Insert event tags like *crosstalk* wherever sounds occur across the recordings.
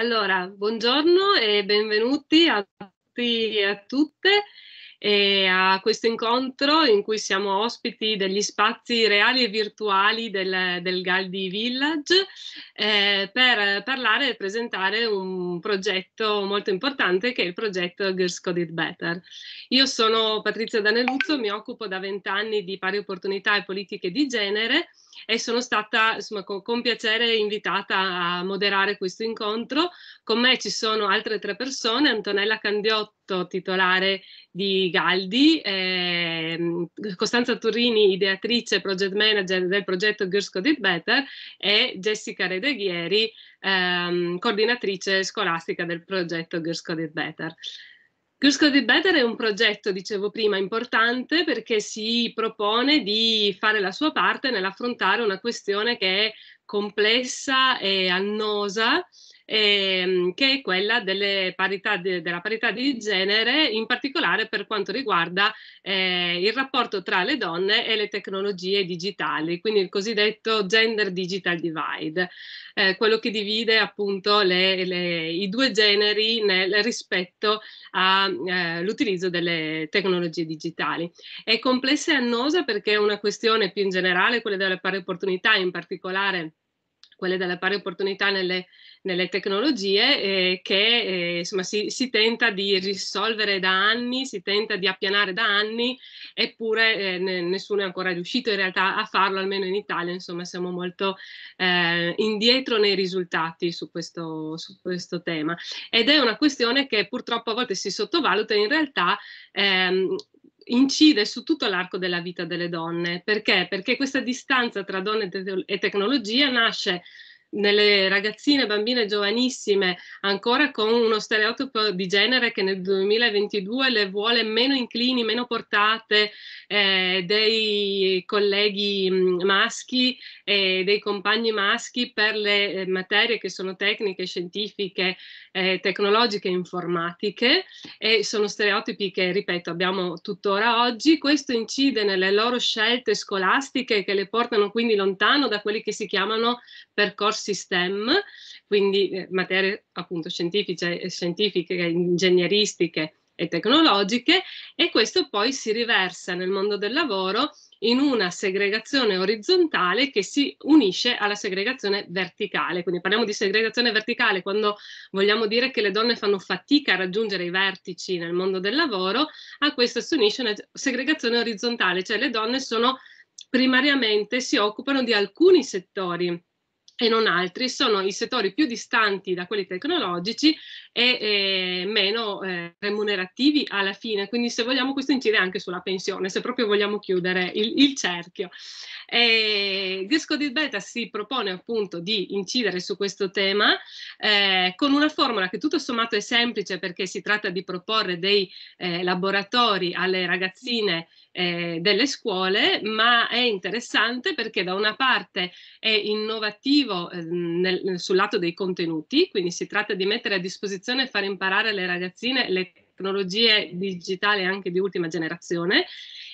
Allora, buongiorno e benvenuti a tutti e a tutte e a questo incontro in cui siamo ospiti degli spazi reali e virtuali del, del Galdi Village eh, per parlare e presentare un progetto molto importante che è il progetto Girls Code It Better. Io sono Patrizia Daneluzzo, mi occupo da vent'anni di pari opportunità e politiche di genere e sono stata insomma, con, con piacere invitata a moderare questo incontro. Con me ci sono altre tre persone, Antonella Candiotto, titolare di Galdi, eh, Costanza Turini, ideatrice e project manager del progetto Girls Code It Better e Jessica Redeghieri, ehm, coordinatrice scolastica del progetto Girls Code It Better. Cusco di Better è un progetto, dicevo prima, importante perché si propone di fare la sua parte nell'affrontare una questione che è complessa e annosa ehm, che è quella parità de, della parità di genere, in particolare per quanto riguarda eh, il rapporto tra le donne e le tecnologie digitali, quindi il cosiddetto gender digital divide, eh, quello che divide appunto le, le, i due generi nel, rispetto all'utilizzo eh, delle tecnologie digitali. È complessa e annosa perché è una questione più in generale, quella delle pari opportunità in particolare quelle della pari opportunità nelle, nelle tecnologie eh, che eh, insomma, si, si, tenta di risolvere da anni, si tenta di appianare da anni, eppure eh, ne, nessuno è ancora riuscito in realtà a farlo, almeno in Italia, insomma siamo molto eh, indietro nei risultati su questo, su questo, tema. Ed è una questione che purtroppo a volte si sottovaluta, in realtà ehm, incide su tutto l'arco della vita delle donne. Perché? Perché questa distanza tra donne e tecnologia nasce nelle ragazzine, bambine giovanissime, ancora con uno stereotipo di genere che nel 2022 le vuole meno inclini, meno portate eh, dei colleghi maschi e dei compagni maschi per le eh, materie che sono tecniche, scientifiche, eh, tecnologiche, informatiche e sono stereotipi che, ripeto, abbiamo tuttora oggi. Questo incide nelle loro scelte scolastiche che le portano quindi lontano da quelli che si chiamano percorsi percorsi STEM, quindi eh, materie appunto scientifiche, scientifiche ingegneristiche e tecnologiche e questo poi si riversa nel mondo del lavoro in una segregazione orizzontale che si unisce alla segregazione verticale. Quindi parliamo di segregazione verticale quando vogliamo dire che le donne fanno fatica a raggiungere i vertici nel mondo del lavoro, a questo si unisce una segregazione orizzontale, cioè le donne sono primariamente si occupano di alcuni settori e non altri, sono i settori più distanti da quelli tecnologici e eh, meno eh, remunerativi alla fine. Quindi se vogliamo questo incide anche sulla pensione, se proprio vogliamo chiudere il, il cerchio. E Disco di Beta si propone appunto di incidere su questo tema eh, con una formula che tutto sommato è semplice perché si tratta di proporre dei eh, laboratori alle ragazzine eh, delle scuole, ma è interessante perché da una parte è innovativo eh, nel, sul lato dei contenuti, quindi si tratta di mettere a disposizione e far imparare alle ragazzine le tecnologie digitali anche di ultima generazione,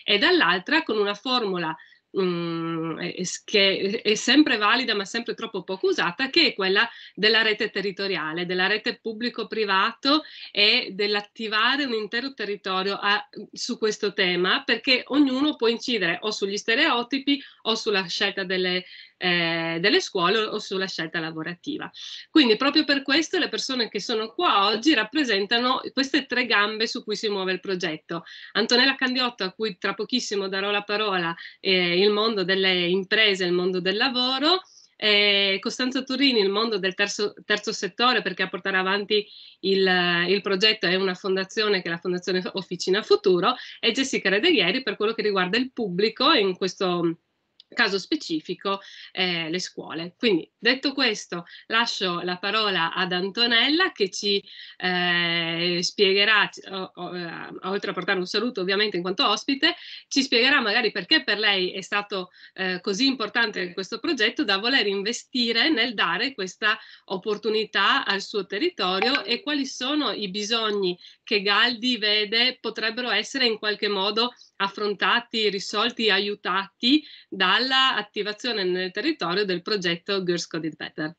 e dall'altra con una formula Mm, che è sempre valida ma sempre troppo poco usata, che è quella della rete territoriale, della rete pubblico-privato e dell'attivare un intero territorio a, su questo tema, perché ognuno può incidere o sugli stereotipi o sulla scelta delle, eh, delle scuole o sulla scelta lavorativa. Quindi proprio per questo le persone che sono qua oggi rappresentano queste tre gambe su cui si muove il progetto. Antonella Candiotto, a cui tra pochissimo darò la parola, eh, il mondo delle imprese, il mondo del lavoro, eh, Costanzo Turini, il mondo del terzo, terzo, settore, perché a portare avanti il, il, progetto è una fondazione che è la Fondazione Officina Futuro, e Jessica Redeghieri per quello che riguarda il pubblico in questo caso specifico eh, le scuole. Quindi detto questo lascio la parola ad Antonella che ci eh, spiegherà, o, o, eh, oltre a portare un saluto ovviamente in quanto ospite, ci spiegherà magari perché per lei è stato eh, così importante questo progetto da voler investire nel dare questa opportunità al suo territorio ecco. e quali sono i bisogni che Galdi vede potrebbero essere in qualche modo affrontati, risolti, aiutati da all'attivazione nel territorio del progetto Girls Code It Better.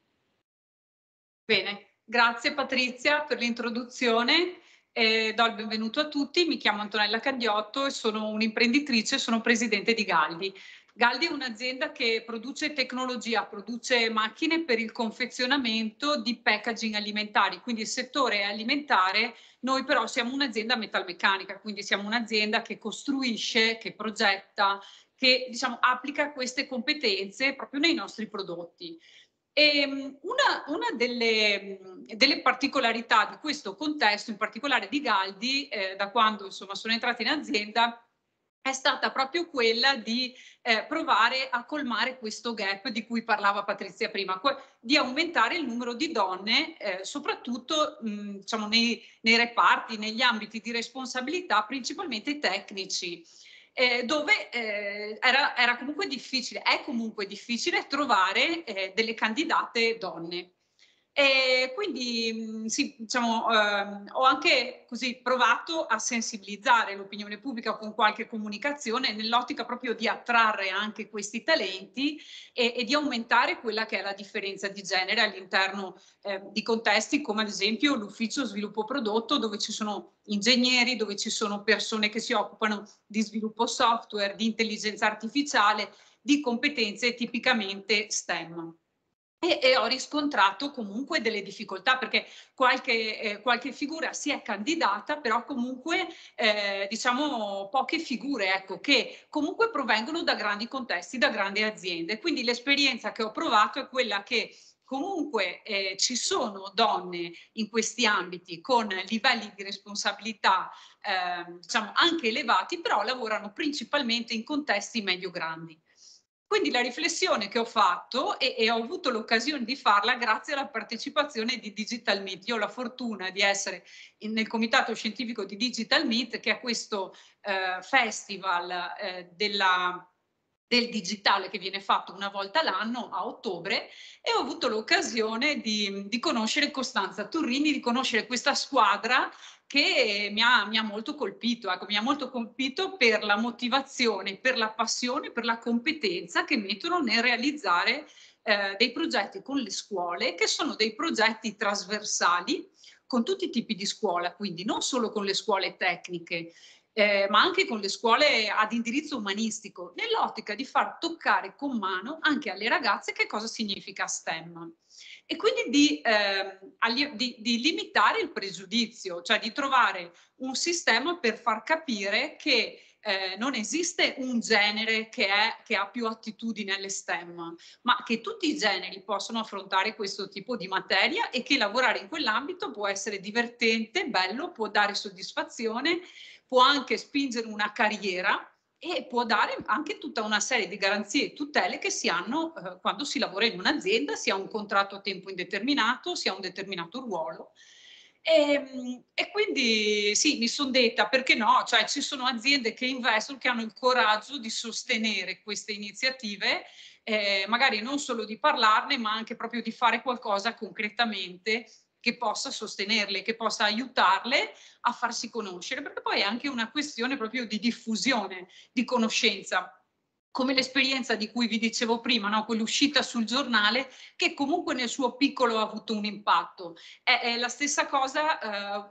Bene, grazie Patrizia per l'introduzione. Eh, do il benvenuto a tutti, mi chiamo Antonella Cagliotto e sono un'imprenditrice, sono presidente di Galdi. Galdi è un'azienda che produce tecnologia, produce macchine per il confezionamento di packaging alimentari, quindi il settore è alimentare, noi però siamo un'azienda metalmeccanica, quindi siamo un'azienda che costruisce, che progetta, che diciamo, applica queste competenze proprio nei nostri prodotti. E ehm, una, una delle, delle, particolarità di questo contesto, in particolare di Galdi, eh, da quando insomma, sono entrata in azienda, è stata proprio quella di eh, provare a colmare questo gap di cui parlava Patrizia prima, di aumentare il numero di donne, eh, soprattutto mh, diciamo, nei, nei reparti, negli ambiti di responsabilità, principalmente tecnici eh, dove eh, era, era, comunque difficile, è comunque difficile trovare eh, delle candidate donne. E quindi mm, sì, diciamo, ehm, ho anche così provato a sensibilizzare l'opinione pubblica con qualche comunicazione nell'ottica proprio di attrarre anche questi talenti e, e di aumentare quella che è la differenza di genere all'interno eh, di contesti come ad esempio l'ufficio sviluppo prodotto dove ci sono ingegneri, dove ci sono persone che si occupano di sviluppo software, di intelligenza artificiale, di competenze tipicamente STEM e, e ho riscontrato comunque delle difficoltà perché qualche, eh, qualche figura si è candidata, però comunque eh, diciamo poche figure ecco, che comunque provengono da grandi contesti, da grandi aziende. Quindi l'esperienza che ho provato è quella che comunque eh, ci sono donne in questi ambiti con livelli di responsabilità eh, diciamo anche elevati, però lavorano principalmente in contesti medio-grandi. Quindi la riflessione che ho fatto e, e ho avuto l'occasione di farla grazie alla partecipazione di Digital Meet. Io ho la fortuna di essere in, nel comitato scientifico di Digital Meet, che è questo eh, festival eh, della del digitale che viene fatto una volta l'anno a ottobre e ho avuto l'occasione di, di, conoscere Costanza Turrini, di conoscere questa squadra che mi ha, mi ha molto colpito, ecco, mi ha molto colpito per la motivazione, per la passione, per la competenza che mettono nel realizzare eh, dei progetti con le scuole, che sono dei progetti trasversali con tutti i tipi di scuola, quindi non solo con le scuole tecniche, eh, ma anche con le scuole ad indirizzo umanistico, nell'ottica di far toccare con mano anche alle ragazze che cosa significa STEM e quindi di, eh, di, di limitare il pregiudizio, cioè di trovare un sistema per far capire che eh, non esiste un genere che, è, che ha più attitudine alle STEM, ma che tutti i generi possono affrontare questo tipo di materia e che lavorare in quell'ambito può essere divertente, bello, può dare soddisfazione, può anche spingere una carriera e può dare anche tutta una serie di garanzie e tutele che si hanno eh, quando si lavora in un'azienda, sia un contratto a tempo indeterminato, sia un determinato ruolo. E, ehm, e quindi sì, mi sono detta perché no, cioè ci sono aziende che investono, che hanno il coraggio di sostenere queste iniziative, eh, magari non solo di parlarne, ma anche proprio di fare qualcosa concretamente che possa sostenerle, che possa aiutarle a farsi conoscere, perché poi è anche una questione proprio di diffusione, di conoscenza come l'esperienza di cui vi dicevo prima, no? quell'uscita sul giornale che comunque nel suo piccolo ha avuto un impatto. È, è la stessa cosa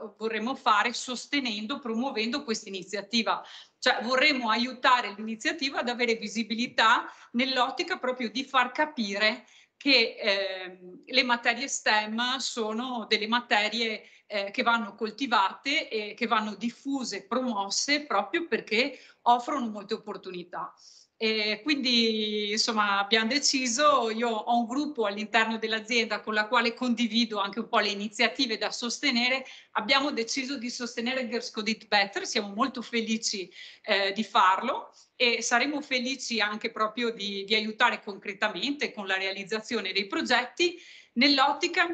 eh, vorremmo fare sostenendo, promuovendo questa iniziativa. Cioè vorremmo aiutare l'iniziativa ad avere visibilità nell'ottica proprio di far capire che ehm, le materie STEM sono delle materie eh, che vanno coltivate e che vanno diffuse, promosse proprio perché offrono molte opportunità. E quindi insomma abbiamo deciso, io ho un gruppo all'interno dell'azienda con la quale condivido anche un po' le iniziative da sostenere, abbiamo deciso di sostenere Girls Code It Better, siamo molto felici eh, di farlo e saremo felici anche proprio di, di aiutare concretamente con la realizzazione dei progetti nell'ottica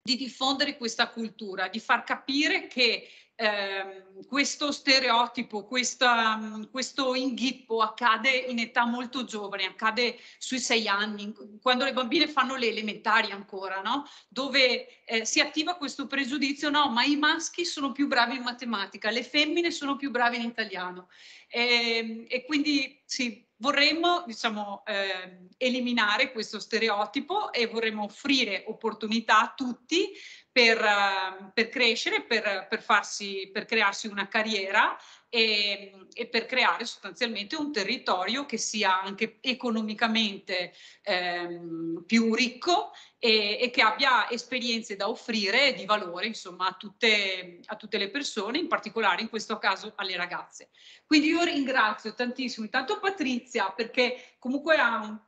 di diffondere questa cultura, di far capire che Ehm, questo stereotipo, questa, mm, questo inghippo accade in età molto giovane, accade sui sei anni, quando le bambine fanno le elementari ancora, no? dove eh, si attiva questo pregiudizio, no, ma i maschi sono più bravi in matematica, le femmine sono più bravi in italiano. E, ehm, e quindi sì, vorremmo diciamo, eh, eliminare questo stereotipo e vorremmo offrire opportunità a tutti per, ehm, per crescere, per, per, farsi, per crearsi una carriera e, e, per creare sostanzialmente un territorio che sia anche economicamente ehm, più ricco e, e, che abbia esperienze da offrire di valore insomma, a, tutte, a tutte le persone, in particolare in questo caso alle ragazze. Quindi io ringrazio tantissimo intanto Patrizia perché comunque ha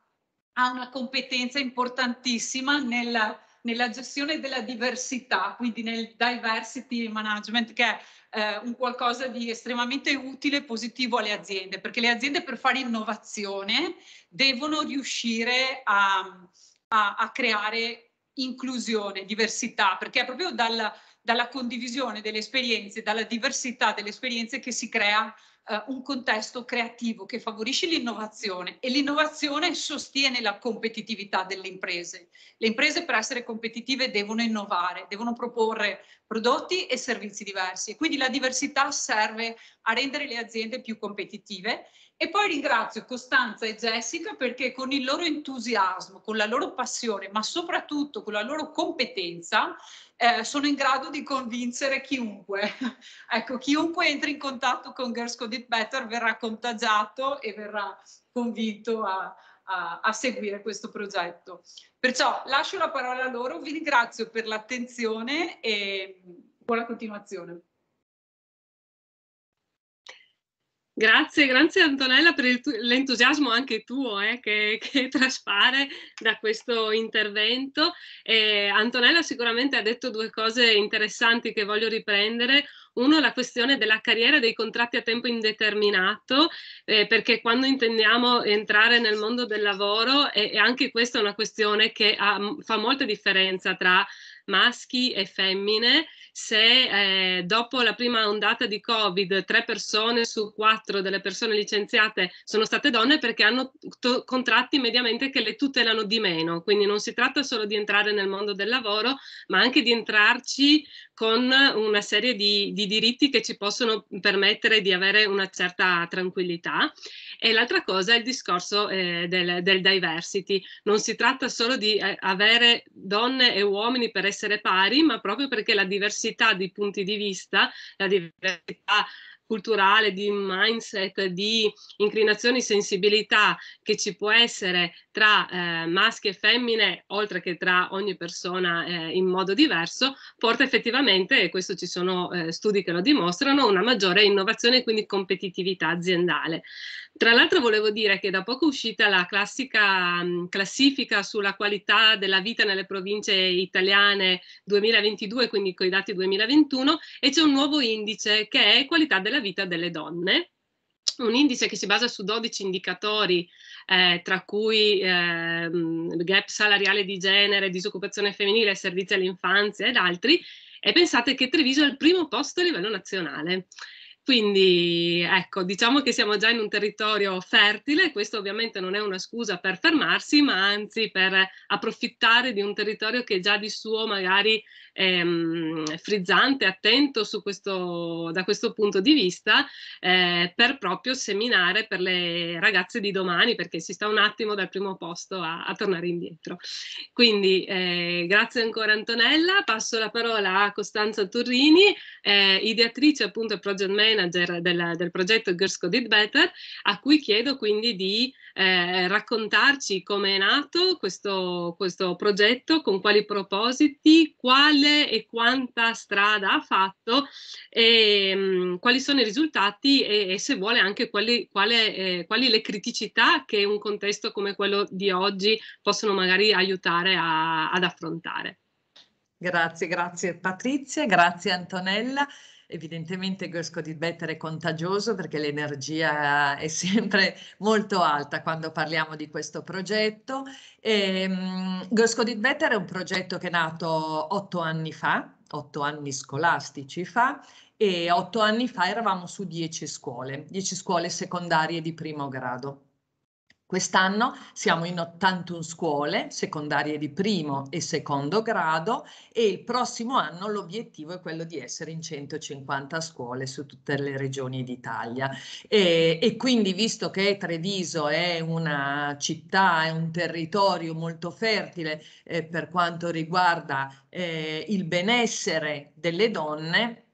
ha una competenza importantissima nel nella gestione della diversità, quindi nel diversity management, che è eh, un qualcosa di estremamente utile e positivo alle aziende, perché le aziende per fare innovazione devono riuscire a, a, a creare inclusione, diversità, perché è proprio dalla, dalla condivisione delle esperienze, dalla diversità delle esperienze che si crea eh, un contesto creativo che favorisce l'innovazione e l'innovazione sostiene la competitività delle imprese. Le imprese per essere competitive devono innovare, devono proporre prodotti e servizi diversi e quindi la diversità serve a rendere le aziende più competitive e poi ringrazio Costanza e Jessica perché con il loro entusiasmo, con la loro passione, ma soprattutto con la loro competenza eh, sono in grado di convincere chiunque. *laughs* ecco, chiunque entri in contatto con Girls Code It Better verrà contagiato e verrà convinto a, a, a seguire questo progetto. Perciò lascio la parola a loro, vi ringrazio per l'attenzione e buona continuazione. Grazie, grazie Antonella per il, l'entusiasmo anche tuo eh, che, *laughs* che, traspare da questo intervento. Eh, Antonella sicuramente ha detto due cose interessanti che voglio riprendere. Uno, la questione della carriera dei contratti a tempo indeterminato, eh, perché quando intendiamo entrare nel mondo del lavoro, e anche questa è una questione che ha, fa molta differenza tra maschi e femmine se eh, dopo la prima ondata di Covid tre persone su quattro delle persone licenziate sono state donne perché hanno to- contratti mediamente che le tutelano di meno. Quindi non si tratta solo di entrare nel mondo del lavoro, ma anche di entrarci con una serie di, di diritti che ci possono permettere di avere una certa tranquillità. E l'altra cosa è il discorso eh, del, del, diversity. Non si tratta solo di eh, avere donne e uomini per essere pari, ma proprio perché la diversità diversità di punti di vista, la diversità culturale, di mindset, di inclinazioni, sensibilità che ci può essere tra eh, maschi e femmine, oltre che tra ogni persona eh, in modo diverso, porta effettivamente, e questo ci sono eh, studi che lo dimostrano, una maggiore innovazione e quindi competitività aziendale. Tra l'altro volevo dire che da poco è uscita la classica mm, classifica sulla qualità della vita nelle province italiane 2022, quindi con i dati 2021, e c'è un nuovo indice che è qualità della vita delle donne, un indice che si basa su 12 indicatori, eh, tra cui eh, gap salariale di genere, disoccupazione femminile, servizi all'infanzia ed altri, e pensate che Treviso è al primo posto a livello nazionale. Quindi ecco, diciamo che siamo già in un territorio fertile, questo ovviamente non è una scusa per fermarsi, ma anzi per approfittare di un territorio che è già di suo magari ehm, frizzante, attento questo, da questo punto di vista, eh, per proprio seminare per le ragazze di domani, perché si sta un attimo dal primo posto a, a tornare indietro. Quindi eh, grazie ancora Antonella, passo la parola a Costanza Turrini, eh, ideatrice appunto e project manager manager del, del progetto Girls Code It Better, a cui chiedo quindi di eh, raccontarci come è nato questo, questo progetto, con quali propositi, quale e quanta strada ha fatto, e, mh, mm, quali sono i risultati e, e se vuole anche quali, quale, eh, quali le criticità che un contesto come quello di oggi possono magari aiutare a, ad affrontare. Grazie, grazie Patrizia, grazie Antonella. Evidentemente Gersko di Better è contagioso perché l'energia è sempre molto alta quando parliamo di questo progetto. Um, ehm, Gersko di Better è un progetto che è nato otto anni fa, otto anni scolastici fa, e otto anni fa eravamo su dieci scuole, dieci scuole secondarie di primo grado. Quest'anno siamo in 81 scuole secondarie di primo e secondo grado e il prossimo anno l'obiettivo è quello di essere in 150 scuole su tutte le regioni d'Italia. E, e, quindi visto che Treviso è una città, è un territorio molto fertile eh, per quanto riguarda eh, il benessere delle donne,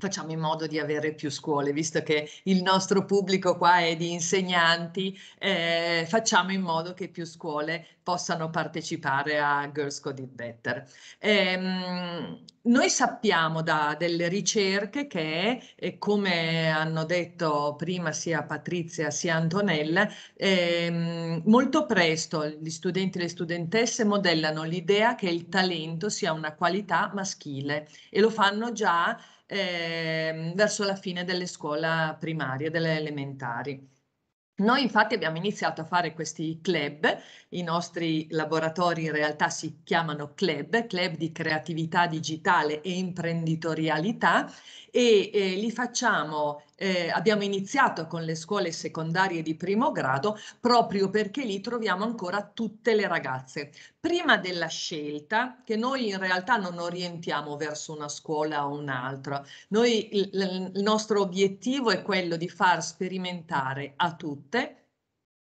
facciamo in modo di avere più scuole, visto che il nostro pubblico qua è di insegnanti, eh, facciamo in modo che più scuole possano partecipare a Girls Code It Better. Ehm, noi sappiamo da delle ricerche che, eh, come hanno detto prima sia Patrizia sia Antonella, ehm, molto presto gli studenti e le studentesse modellano l'idea che il talento sia una qualità maschile e lo fanno già eh, verso la fine delle scuole primarie, delle elementari. Noi infatti abbiamo iniziato a fare questi club, i nostri laboratori in realtà si chiamano club, club di creatività digitale e imprenditorialità e eh, li facciamo, eh, abbiamo iniziato con le scuole secondarie di primo grado proprio perché lì troviamo ancora tutte le ragazze. Prima della scelta, che noi in realtà non orientiamo verso una scuola o un'altra, noi il, il nostro obiettivo è quello di far sperimentare a tutte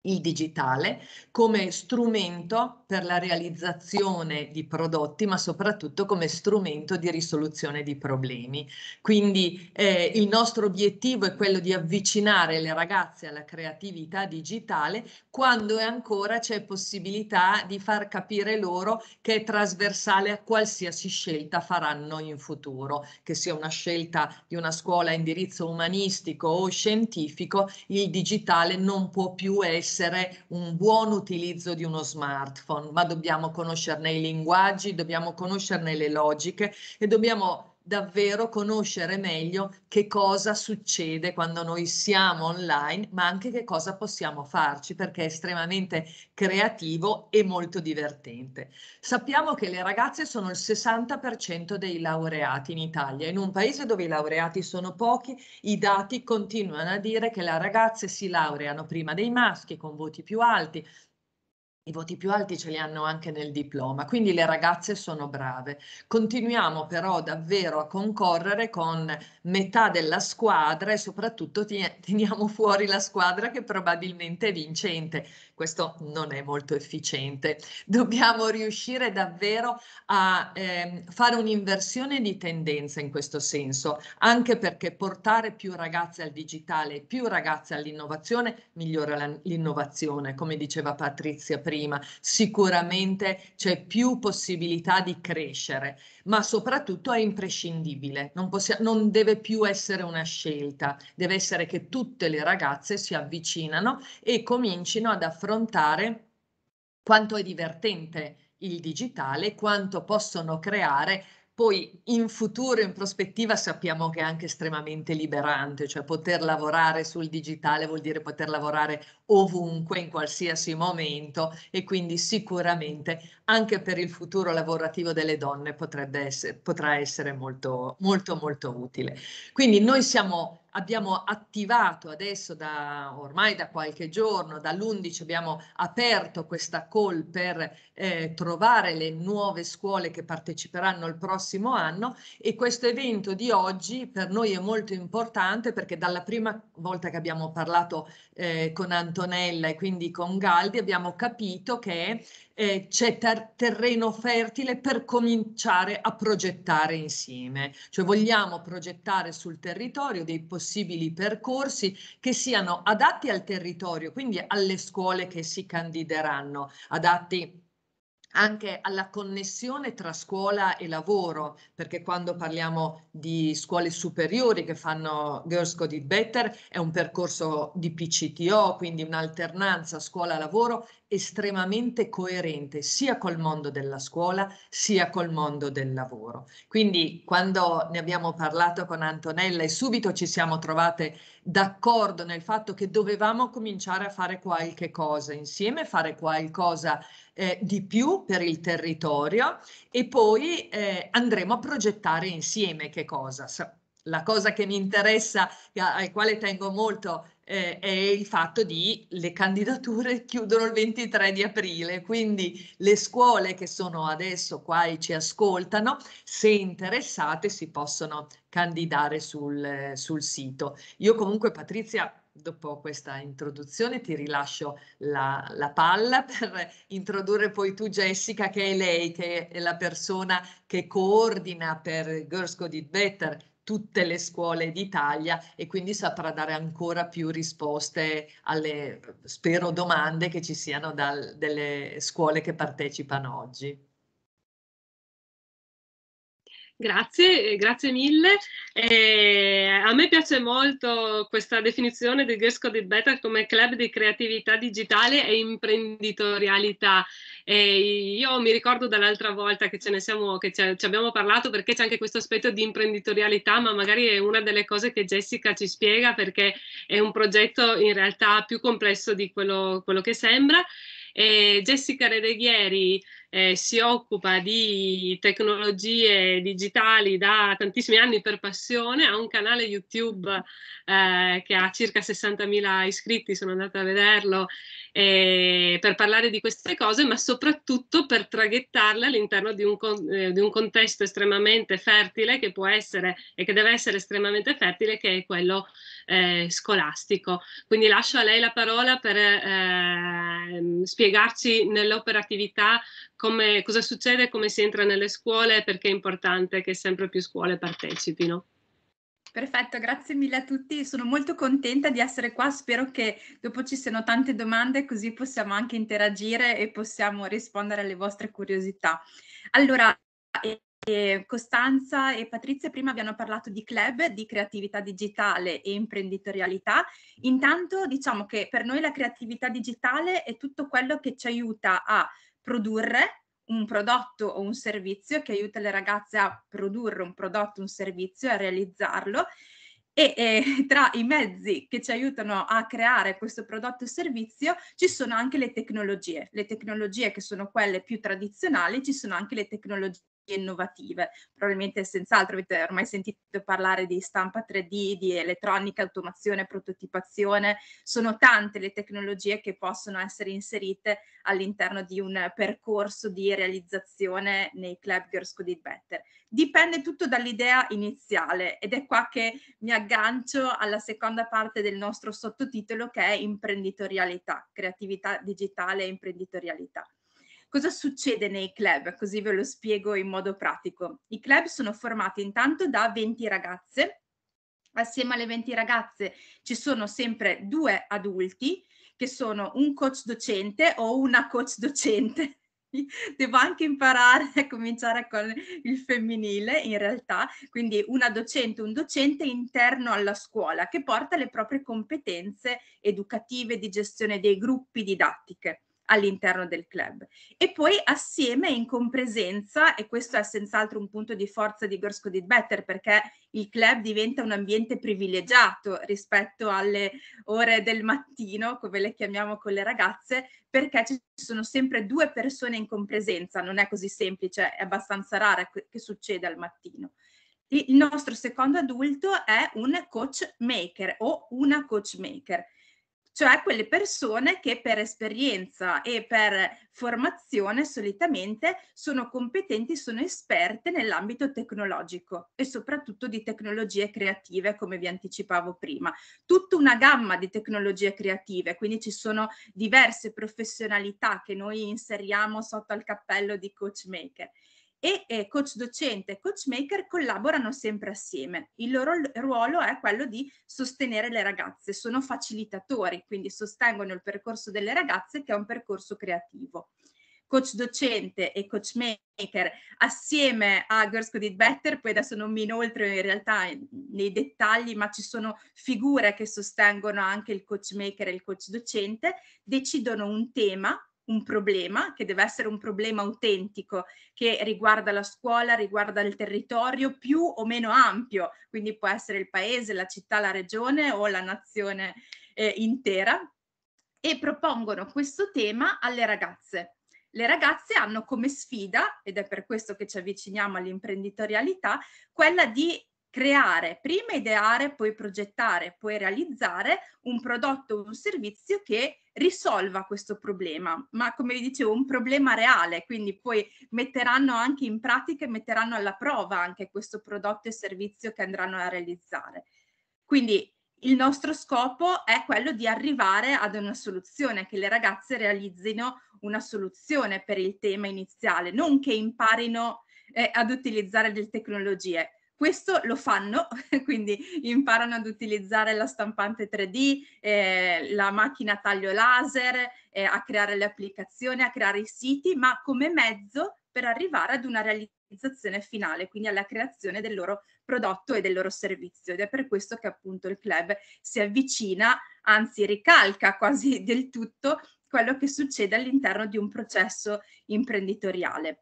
il digitale come strumento per la realizzazione di prodotti, ma soprattutto come strumento di risoluzione di problemi. Quindi eh, il nostro obiettivo è quello di avvicinare le ragazze alla creatività digitale quando ancora c'è possibilità di far capire loro che è trasversale a qualsiasi scelta faranno in futuro, che sia una scelta di una scuola a indirizzo umanistico o scientifico, il digitale non può più essere essere un buon utilizzo di uno smartphone, ma dobbiamo conoscerne i linguaggi, dobbiamo conoscerne le logiche e dobbiamo davvero conoscere meglio che cosa succede quando noi siamo online, ma anche che cosa possiamo farci, perché è estremamente creativo e molto divertente. Sappiamo che le ragazze sono il 60% dei laureati in Italia. In un paese dove i laureati sono pochi, i dati continuano a dire che le ragazze si laureano prima dei maschi, con voti più alti, i voti più alti ce li hanno anche nel diploma, quindi le ragazze sono brave. Continuiamo però davvero a concorrere con metà della squadra e soprattutto teniamo fuori la squadra che probabilmente è vincente. Questo non è molto efficiente. Dobbiamo riuscire davvero a eh, fare un'inversione di tendenza in questo senso, anche perché portare più ragazze al digitale, e più ragazze all'innovazione, migliora l'innovazione, come diceva Patrizia prima prima, sicuramente c'è più possibilità di crescere, ma soprattutto è imprescindibile, non, possi- non deve più essere una scelta, deve essere che tutte le ragazze si avvicinano e comincino ad affrontare quanto è divertente il digitale, quanto possono creare poi in futuro, in prospettiva, sappiamo che è anche estremamente liberante, cioè poter lavorare sul digitale vuol dire poter lavorare ovunque, in qualsiasi momento e quindi sicuramente anche per il futuro lavorativo delle donne essere, potrà essere molto, molto, molto utile. Quindi noi siamo abbiamo attivato adesso da ormai da qualche giorno, dall'11 abbiamo aperto questa call per eh, trovare le nuove scuole che parteciperanno il prossimo anno e questo evento di oggi per noi è molto importante perché dalla prima volta che abbiamo parlato eh, con Antonella e quindi con Galdi abbiamo capito che eh, c'è ter- terreno fertile per cominciare a progettare insieme, cioè vogliamo progettare sul territorio dei possibili percorsi che siano adatti al territorio, quindi alle scuole che si candideranno, adatti anche alla connessione tra scuola e lavoro, perché quando parliamo di scuole superiori che fanno Girls Code Better è un percorso di PCTO, quindi un'alternanza scuola-lavoro estremamente coerente sia col mondo della scuola sia col mondo del lavoro. Quindi quando ne abbiamo parlato con Antonella e subito ci siamo trovate d'accordo nel fatto che dovevamo cominciare a fare qualche cosa insieme, fare qualcosa eh, di più per il territorio e poi eh, andremo a progettare insieme che cosa. La cosa che mi interessa, al quale tengo molto, eh, è il fatto di le candidature *laughs* chiudono il 23 di aprile, quindi le scuole che sono adesso qua e ci ascoltano, se interessate si possono candidare sul, sul sito. Io comunque Patrizia dopo questa introduzione ti rilascio la, la, palla *laughs* per introdurre poi tu Jessica che è lei che è la persona che coordina per Girls Coded Better tutte le scuole d'Italia e quindi saprà dare ancora più risposte alle, spero, domande che ci siano dal, delle scuole che partecipano oggi. Grazie, eh, grazie mille. Eh, a me piace molto questa definizione di Girls Coded Better come club di creatività digitale e imprenditorialità. Eh, io mi ricordo dall'altra volta che ce ne siamo, che ci, ci abbiamo parlato perché c'è anche questo aspetto di imprenditorialità, ma magari è una delle cose che Jessica ci spiega perché è un progetto in realtà più complesso di quello, quello che sembra. Eh, Jessica Redeghieri eh, si occupa di tecnologie digitali da tantissimi anni per passione, ha un canale YouTube eh, che ha circa 60.000 iscritti, sono andata a vederlo, eh, per parlare di queste cose, ma soprattutto per traghettarle all'interno di un, con- eh, di un contesto estremamente fertile che può essere e che deve essere estremamente fertile, che è quello eh, scolastico. Quindi lascio a lei la parola per eh, spiegarci nell'operatività come, cosa succede, come si entra nelle scuole e perché è importante che sempre più scuole partecipino. Perfetto, grazie mille a tutti. Sono molto contenta di essere qua. Spero che dopo ci siano tante domande, così possiamo anche interagire e possiamo rispondere alle vostre curiosità. Allora, e Costanza e Patrizia prima abbiamo parlato di club, di creatività digitale e imprenditorialità. Intanto diciamo che per noi la creatività digitale è tutto quello che ci aiuta a produrre un prodotto o un servizio, che aiuta le ragazze a produrre un prodotto, un servizio, a realizzarlo. E eh, *laughs* tra i mezzi che ci aiutano a creare questo prodotto o servizio ci sono anche le tecnologie. Le tecnologie che sono quelle più tradizionali, ci sono anche le tecnologie innovative. Probabilmente senz'altro avete ormai sentito parlare di stampa 3D, di elettronica, automazione, prototipazione. Sono tante le tecnologie che possono essere inserite all'interno di un percorso di realizzazione nei club Girls Could It Better. Dipende tutto dall'idea iniziale ed è qua che mi aggancio alla seconda parte del nostro sottotitolo che è imprenditorialità, creatività digitale e imprenditorialità. Cosa succede nei club? Così ve lo spiego in modo pratico. I club sono formati intanto da 20 ragazze. Assieme alle 20 ragazze ci sono sempre due adulti che sono un coach docente o una coach docente *laughs* devo anche imparare a cominciare con il femminile in realtà, quindi una docente, un docente interno alla scuola che porta le proprie competenze educative, di gestione dei gruppi, didattiche all'interno del club. E poi assieme in compresenza, e questo è senz'altro un punto di forza di Girls Coded Better, perché il club diventa un ambiente privilegiato rispetto alle ore del mattino, come le chiamiamo con le ragazze, perché ci sono sempre due persone in compresenza, non è così semplice, è abbastanza rara che succeda al mattino. Il nostro secondo adulto è un coach maker o una coach maker cioè quelle persone che per esperienza e per formazione solitamente sono competenti, sono esperte nell'ambito tecnologico e soprattutto di tecnologie creative, come vi anticipavo prima. Tutta una gamma di tecnologie creative, quindi ci sono diverse professionalità che noi inseriamo sotto al cappello di coach maker e eh, coach docente e coach maker collaborano sempre assieme. Il loro ruolo è quello di sostenere le ragazze, sono facilitatori, quindi sostengono il percorso delle ragazze che è un percorso creativo coach docente e coach maker assieme a Girls Coded Better, poi adesso non mi inoltre in realtà nei dettagli, ma ci sono figure che sostengono anche il coach maker e il coach docente, decidono un tema un problema, che deve essere un problema autentico, che riguarda la scuola, riguarda il territorio più o meno ampio, quindi può essere il paese, la città, la regione o la nazione eh, intera, e propongono questo tema alle ragazze. Le ragazze hanno come sfida, ed è per questo che ci avviciniamo all'imprenditorialità, quella di creare, prima ideare, poi progettare, poi realizzare un prodotto o un servizio che risolva questo problema, ma come vi dicevo un problema reale, quindi poi metteranno anche in pratica e metteranno alla prova anche questo prodotto e servizio che andranno a realizzare. Quindi il nostro scopo è quello di arrivare ad una soluzione, che le ragazze realizzino una soluzione per il tema iniziale, non che imparino eh, ad utilizzare delle tecnologie. Questo lo fanno, *laughs* quindi imparano ad utilizzare la stampante 3D, eh, la macchina taglio laser, eh, a creare le applicazioni, a creare i siti, ma come mezzo per arrivare ad una realizzazione finale, quindi alla creazione del loro prodotto e del loro servizio. Ed è per questo che appunto il club si avvicina, anzi ricalca quasi *laughs* del tutto quello che succede all'interno di un processo imprenditoriale.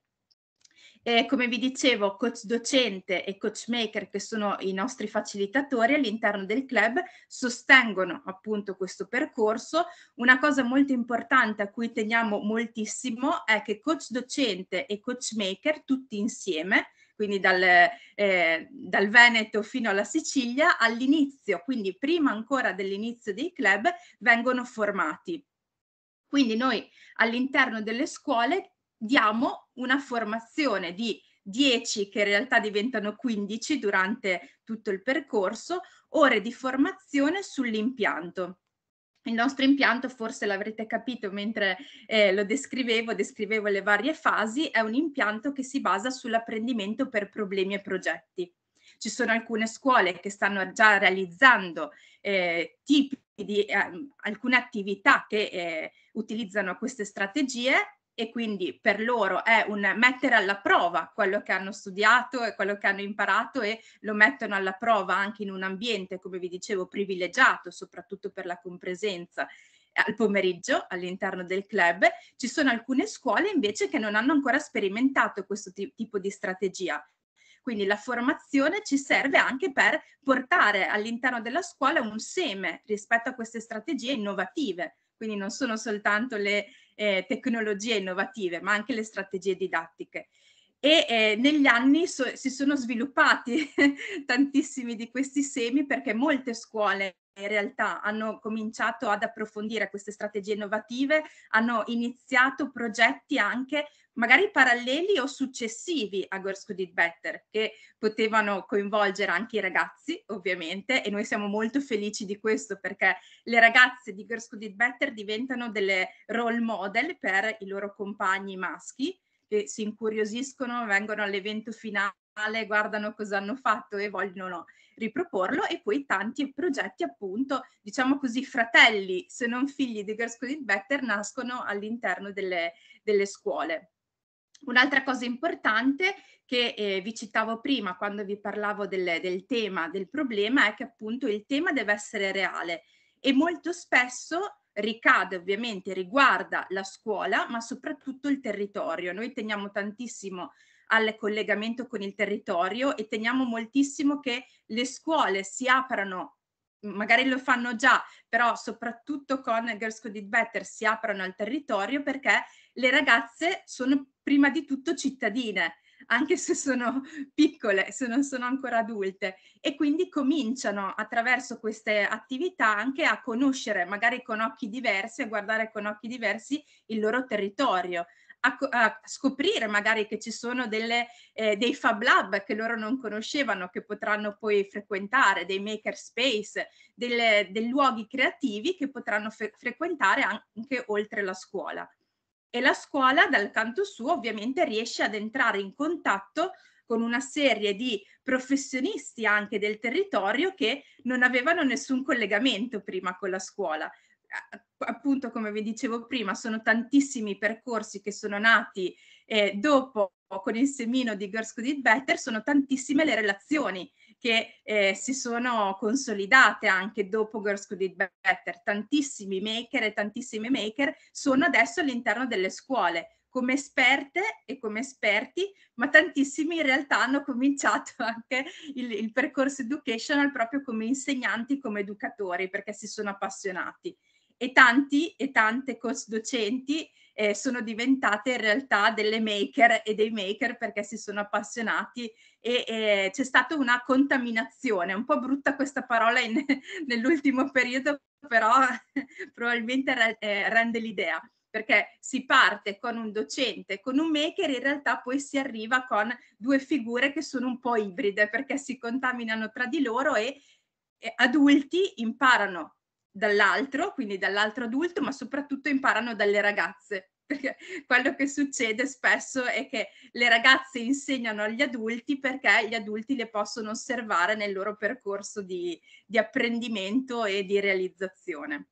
Eh, come vi dicevo, coach docente e coach maker, che sono i nostri facilitatori all'interno del club, sostengono appunto questo percorso. Una cosa molto importante a cui teniamo moltissimo è che coach docente e coach maker tutti insieme quindi dal, eh, dal, Veneto fino alla Sicilia, all'inizio, quindi prima ancora dell'inizio dei club, vengono formati. Quindi noi all'interno delle scuole diamo una formazione di 10 che in realtà diventano 15 durante tutto il percorso, ore di formazione sull'impianto. Il nostro impianto, forse l'avrete capito mentre eh, lo descrivevo, descrivevo le varie fasi, è un impianto che si basa sull'apprendimento per problemi e progetti. Ci sono alcune scuole che stanno già realizzando eh, tipi di eh, alcune attività che eh, utilizzano queste strategie e quindi per loro è un mettere alla prova quello che hanno studiato e quello che hanno imparato e lo mettono alla prova anche in un ambiente, come vi dicevo, privilegiato, soprattutto per la compresenza al pomeriggio all'interno del club. Ci sono alcune scuole invece che non hanno ancora sperimentato questo t- tipo di strategia. Quindi la formazione ci serve anche per portare all'interno della scuola un seme rispetto a queste strategie innovative. Quindi non sono soltanto le, eh, tecnologie innovative, ma anche le strategie didattiche. E eh, negli anni so, si sono sviluppati *laughs* tantissimi di questi semi perché molte scuole in realtà hanno cominciato ad approfondire queste strategie innovative, hanno iniziato progetti anche magari paralleli o successivi a Girls Could It Better, che potevano coinvolgere anche i ragazzi, ovviamente, e noi siamo molto felici di questo perché le ragazze di Girls Could It Better diventano delle role model per i loro compagni maschi che si incuriosiscono, vengono all'evento finale, guardano cosa hanno fatto e vogliono no riproporlo e poi tanti progetti appunto, diciamo così, fratelli, se non figli di Girls Code Better, nascono all'interno delle, delle scuole. Un'altra cosa importante che eh, vi citavo prima quando vi parlavo del, del tema, del problema, è che appunto il tema deve essere reale e molto spesso ricade ovviamente, riguarda la scuola, ma soprattutto il territorio. Noi teniamo tantissimo al collegamento con il territorio e teniamo moltissimo che le scuole si aprano magari lo fanno già, però soprattutto con Girls Code It Better si aprono al territorio perché le ragazze sono prima di tutto cittadine, anche se sono piccole, se non sono ancora adulte, e quindi cominciano attraverso queste attività anche a conoscere, magari con occhi diversi, a guardare con occhi diversi il loro territorio a, a scoprire magari che ci sono delle, eh, dei Fab Lab che loro non conoscevano, che potranno poi frequentare, dei maker space, delle, dei luoghi creativi che potranno fre- frequentare anche oltre la scuola. E la scuola, dal canto suo, ovviamente riesce ad entrare in contatto con una serie di professionisti anche del territorio che non avevano nessun collegamento prima con la scuola appunto come vi dicevo prima, sono tantissimi percorsi che sono nati eh, dopo con il semino di Girls Could It Better, sono tantissime le relazioni che eh, si sono consolidate anche dopo Girls Could It Better. Tantissimi maker e tantissime maker sono adesso all'interno delle scuole come esperte e come esperti, ma tantissimi in realtà hanno cominciato *laughs* anche il, il percorso educational proprio come insegnanti, come educatori, perché si sono appassionati e tanti e tante coach docenti eh, sono diventate in realtà delle maker e dei maker perché si sono appassionati e, e c'è stata una contaminazione, un po' brutta questa parola in, *laughs* nell'ultimo periodo, però *laughs* probabilmente eh, rende l'idea perché si parte con un docente, con un maker, in realtà poi si arriva con due figure che sono un po' ibride perché si contaminano tra di loro e, e adulti imparano dall'altro, quindi dall'altro adulto, ma soprattutto imparano dalle ragazze. *laughs* Perché quello che succede spesso è che le ragazze insegnano agli adulti perché gli adulti le possono osservare nel loro percorso di, di apprendimento e di realizzazione.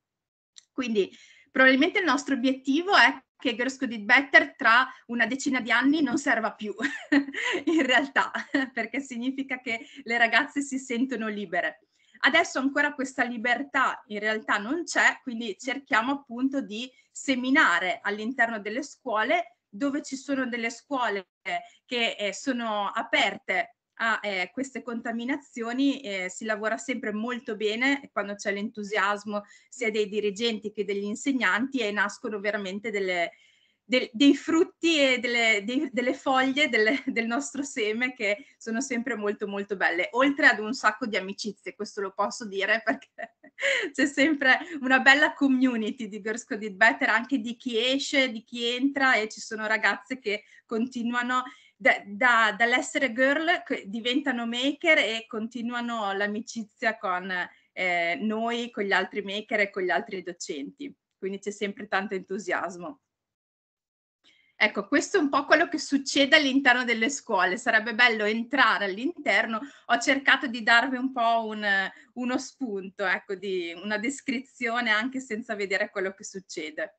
Quindi probabilmente il nostro obiettivo è che Girls Code It Better tra una decina di anni non serva più, *laughs* in realtà, *laughs* perché significa che le ragazze si sentono libere. Adesso ancora questa libertà in realtà non c'è, quindi cerchiamo appunto di seminare all'interno delle scuole dove ci sono delle scuole che eh, sono aperte a eh, queste contaminazioni eh, si lavora sempre molto bene quando c'è l'entusiasmo sia dei dirigenti che degli insegnanti e nascono veramente delle, de, dei frutti e delle, dei, delle foglie del, del, nostro seme che sono sempre molto molto belle, oltre ad un sacco di amicizie, questo lo posso dire perché *laughs* c'è sempre una bella community di Girls Coded Better, anche di chi esce, di chi entra e ci sono ragazze che continuano da, da, dall'essere girl diventano maker e continuano l'amicizia con eh, noi, con gli altri maker e con gli altri docenti. Quindi c'è sempre tanto entusiasmo. Ecco, questo è un po' quello che succede all'interno delle scuole, sarebbe bello entrare all'interno, ho cercato di darvi un po' un, uno spunto, ecco, di una descrizione anche senza vedere quello che succede.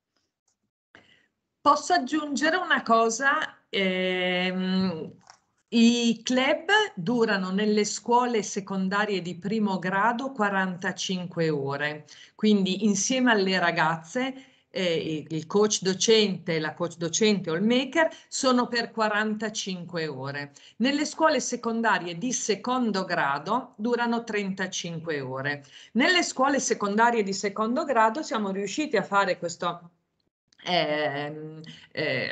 Posso aggiungere una cosa? Ehm, I club durano nelle scuole secondarie di primo grado 45 ore, quindi insieme alle ragazze eh, il coach docente, la coach docente o il maker sono per 45 ore. Nelle scuole secondarie di secondo grado durano 35 ore. Nelle scuole secondarie di secondo grado siamo riusciti a fare questo Ehm, eh, eh,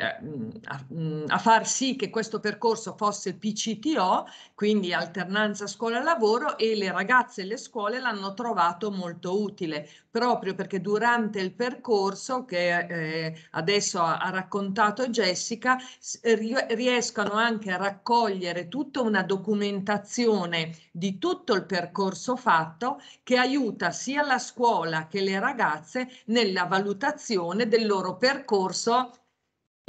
a, mm, a, far sì che questo percorso fosse PCTO, quindi alternanza scuola-lavoro e le ragazze e le scuole l'hanno trovato molto utile proprio perché durante il percorso che eh, adesso ha, ha, raccontato Jessica riescono anche a raccogliere tutta una documentazione di tutto il percorso fatto che aiuta sia la scuola che le ragazze nella valutazione del loro percorso percorso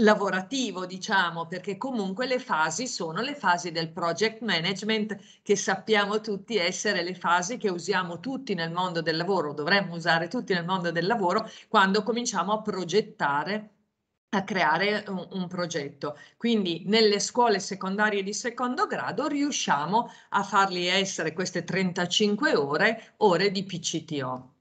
lavorativo, diciamo, perché comunque le fasi sono le fasi del project management che sappiamo tutti essere le fasi che usiamo tutti nel mondo del lavoro, dovremmo usare tutti nel mondo del lavoro quando cominciamo a progettare a creare un, un progetto. Quindi nelle scuole secondarie di secondo grado riusciamo a farli essere queste 35 ore, ore di PCTO.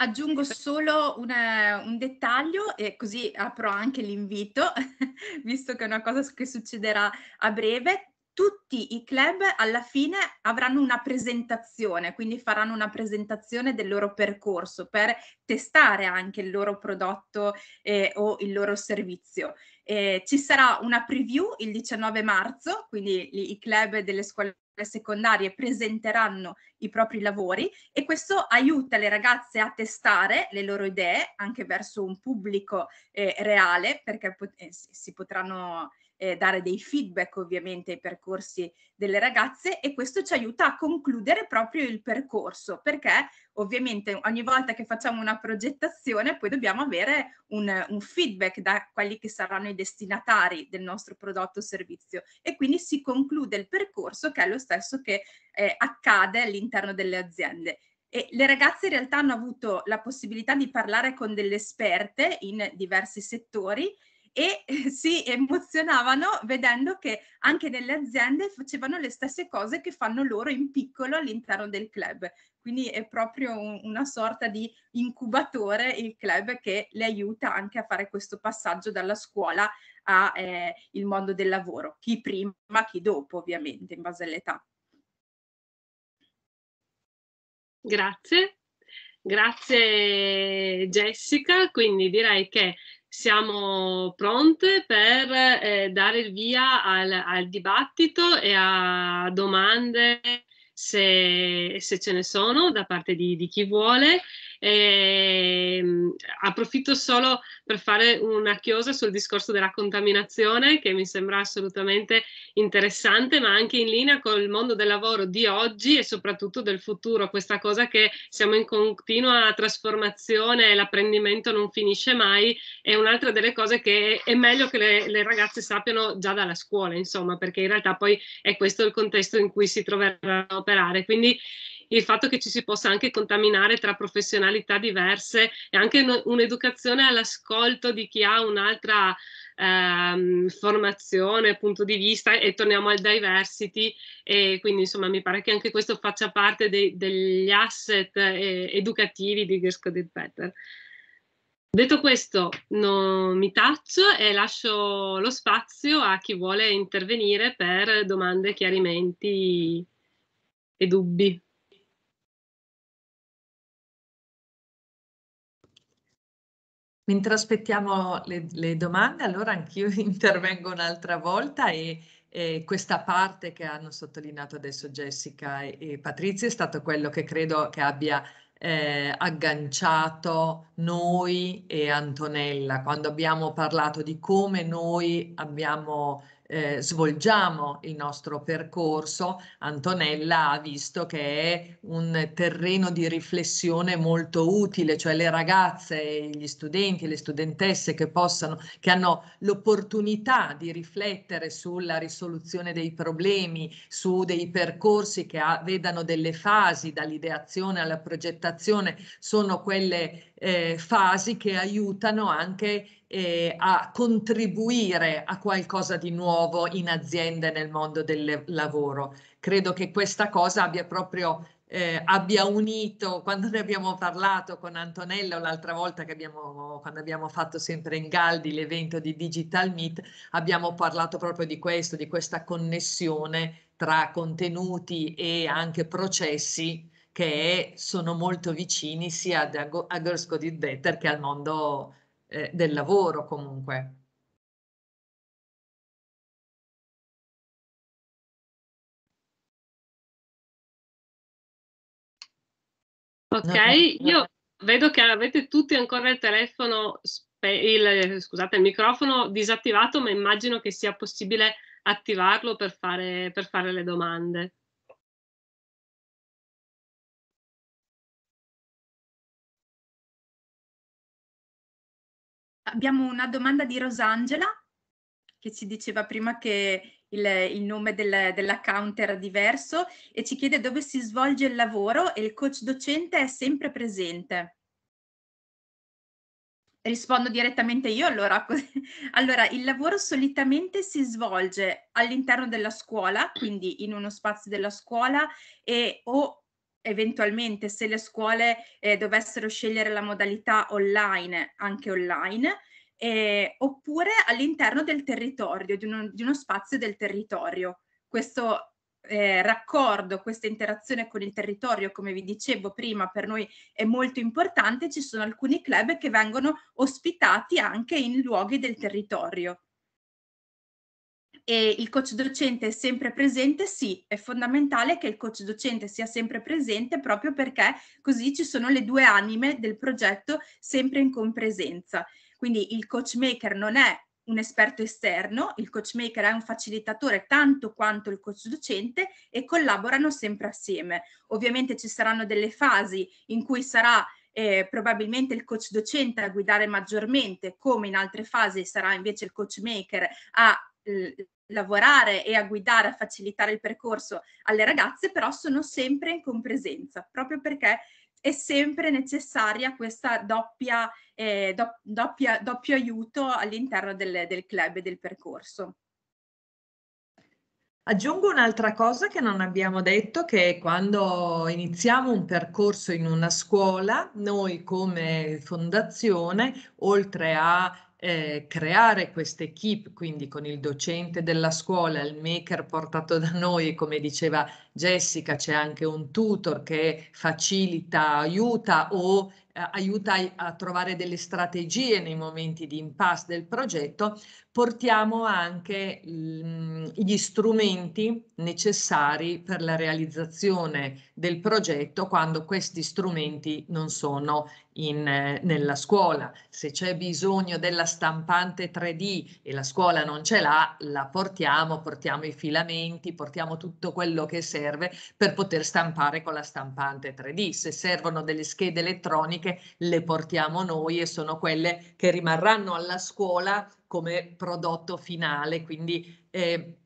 Aggiungo solo una, un dettaglio e così apro anche l'invito, *laughs* visto che è una cosa che succederà a breve. Tutti i club alla fine avranno una presentazione, quindi faranno una presentazione del loro percorso per testare anche il loro prodotto eh, o il loro servizio. Eh, ci sarà una preview il 19 marzo, quindi i club delle scuole secondarie presenteranno i propri lavori e questo aiuta le ragazze a testare le loro idee anche verso un pubblico eh, reale perché pot- eh, si potranno eh, dare dei feedback ovviamente ai percorsi delle ragazze e questo ci aiuta a concludere proprio il percorso perché ovviamente ogni volta che facciamo una progettazione poi dobbiamo avere un, un feedback da quelli che saranno i destinatari del nostro prodotto o servizio e quindi si conclude il percorso che è lo stesso che eh, accade all'interno delle aziende. E le ragazze in realtà hanno avuto la possibilità di parlare con delle esperte in diversi settori e *laughs* si emozionavano vedendo che anche nelle aziende facevano le stesse cose che fanno loro in piccolo all'interno del club. Quindi è proprio un, una sorta di incubatore il club che le aiuta anche a fare questo passaggio dalla scuola al eh, mondo del lavoro, chi prima, chi dopo ovviamente, in base all'età. Grazie, grazie Jessica, quindi direi che siamo pronte per eh, dare il via al, al, dibattito e a domande se, se, ce ne sono da parte di, di chi vuole e, ehm, approfitto solo per fare una chiosa sul discorso della contaminazione che mi sembra assolutamente interessante, ma anche in linea con il mondo del lavoro di oggi e soprattutto del futuro, questa cosa che siamo in continua trasformazione e l'apprendimento non finisce mai è un'altra delle cose che è meglio che le, le ragazze sappiano già dalla scuola, insomma, perché in realtà poi è questo il contesto in cui si troveranno a operare. Quindi il fatto che ci si possa anche contaminare tra professionalità diverse e anche un'educazione all'ascolto di chi ha un'altra ehm, formazione, punto di vista e torniamo al diversity e quindi insomma mi pare che anche questo faccia parte de- degli asset eh, educativi di Gerscodit Better. Detto questo, no, mi taccio e lascio lo spazio a chi vuole intervenire per domande, chiarimenti e dubbi. Mentre aspettiamo le, le domande, allora anch'io *laughs* intervengo un'altra volta e, e, questa parte che hanno sottolineato adesso Jessica e, e Patrizia è stato quello che credo che abbia eh, agganciato noi e Antonella quando abbiamo parlato di come noi abbiamo eh, svolgiamo il nostro percorso, Antonella ha visto che è un terreno di riflessione molto utile, cioè le ragazze, gli studenti, le studentesse che possano, che hanno l'opportunità di riflettere sulla risoluzione dei problemi, su dei percorsi che ha, vedano delle fasi dall'ideazione alla progettazione, sono quelle eh, fasi che aiutano anche eh, a contribuire a qualcosa di nuovo in azienda e nel mondo del lavoro. Credo che questa cosa abbia proprio eh, abbia unito, quando ne abbiamo parlato con Antonello l'altra volta che abbiamo, quando abbiamo fatto sempre in Galdi l'evento di Digital Meet, abbiamo parlato proprio di questo, di questa connessione tra contenuti e anche processi che sono molto vicini sia a Girls Coded Better che al mondo eh, del lavoro comunque. Ok, io vedo che avete tutti ancora il telefono, il, scusate, il microfono disattivato, ma immagino che sia possibile attivarlo per fare, per fare le domande. Abbiamo una domanda di Rosangela che ci diceva prima che il, il nome del, dell'account era diverso e ci chiede dove si svolge il lavoro e il coach docente è sempre presente. Rispondo direttamente io allora. *laughs* allora il lavoro solitamente si svolge all'interno della scuola, quindi in uno spazio della scuola e o eventualmente se le scuole eh, dovessero scegliere la modalità online, anche online, eh, oppure all'interno del territorio, di uno, di uno spazio del territorio. Questo eh, raccordo, questa interazione con il territorio, come vi dicevo prima, per noi è molto importante. Ci sono alcuni club che vengono ospitati anche in luoghi del territorio e il coach docente è sempre presente, sì, è fondamentale che il coach docente sia sempre presente proprio perché così ci sono le due anime del progetto sempre in compresenza. Quindi il coach maker non è un esperto esterno, il coach maker è un facilitatore tanto quanto il coach docente e collaborano sempre assieme. Ovviamente ci saranno delle fasi in cui sarà eh, probabilmente il coach docente a guidare maggiormente, come in altre fasi sarà invece il coach maker a lavorare e a guidare, a facilitare il percorso alle ragazze, però sono sempre in compresenza, proprio perché è sempre necessaria questa doppia, eh, do, doppia, doppio aiuto all'interno del, del club e del percorso. Aggiungo un'altra cosa che non abbiamo detto, che quando iniziamo un percorso in una scuola, noi come fondazione, oltre a eh, creare questa equip, quindi con il docente della scuola, il maker portato da noi, come diceva Jessica, c'è anche un tutor che facilita, aiuta o eh, aiuta a, a trovare delle strategie nei momenti di impasse del progetto, portiamo anche mhmm, gli strumenti necessari per la realizzazione del progetto quando questi strumenti non sono in, nella scuola. Se c'è bisogno della stampante 3D e la scuola non ce l'ha, la portiamo, portiamo i filamenti, portiamo tutto quello che serve per poter stampare con la stampante 3D. Se servono delle schede elettroniche le portiamo noi e sono quelle che rimarranno alla scuola come prodotto finale, quindi eh,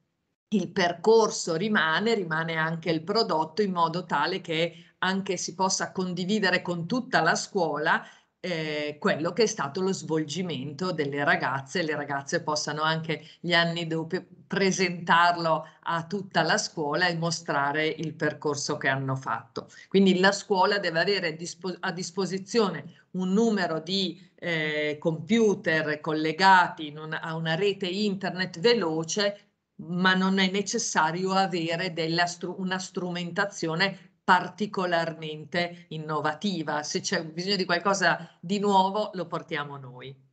il percorso rimane, rimane anche il prodotto in modo tale che anche si possa condividere con tutta la scuola eh, quello che è stato lo svolgimento delle ragazze, le ragazze possano anche gli anni dopo presentarlo a tutta la scuola e mostrare il percorso che hanno fatto. Quindi la scuola deve avere a disposizione un numero di eh, computer collegati un, a una rete internet veloce ma non è necessario avere della, una strumentazione particolarmente innovativa. Se c'è bisogno di qualcosa di nuovo, lo portiamo noi.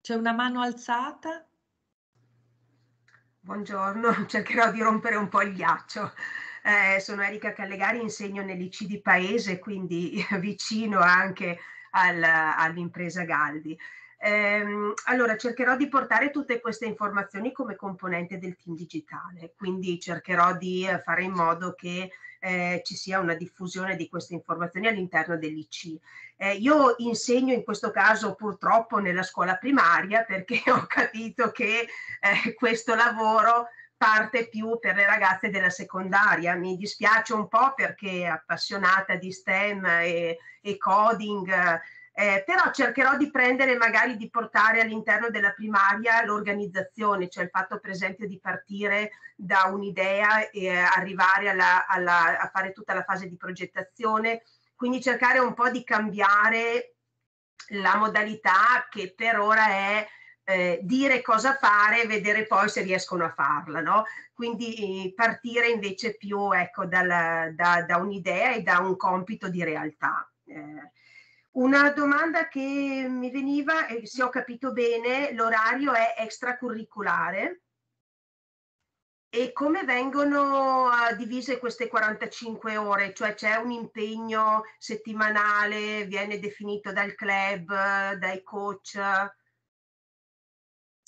C'è una mano alzata? Buongiorno, *laughs* cercherò di rompere un po' il ghiaccio. Eh, sono Erika Callegari, insegno nell'IC di Paese, quindi *laughs* vicino anche al, all'impresa Galdi. Ehm, allora, cercherò di portare tutte queste informazioni come componente del team digitale, quindi cercherò di eh, fare in modo che eh, ci sia una diffusione di queste informazioni all'interno dell'IC. Eh, io insegno in questo caso purtroppo nella scuola primaria perché *laughs* ho capito che eh, questo lavoro parte più per le ragazze della secondaria. Mi dispiace un po' perché appassionata di STEM e, e coding eh, però cercherò di prendere magari di portare all'interno della primaria l'organizzazione, cioè il fatto per esempio di partire da un'idea e eh, arrivare alla, alla, a fare tutta la fase di progettazione, quindi cercare un po' di cambiare la modalità che per ora è eh, dire cosa fare e vedere poi se riescono a farla, no? Quindi eh, partire invece più ecco, dalla, da, da un'idea e da un compito di realtà. Eh, una domanda che mi veniva, se ho capito bene, l'orario è extracurriculare e come vengono ah, divise queste 45 ore? Cioè c'è un impegno settimanale, viene definito dal club, dai coach?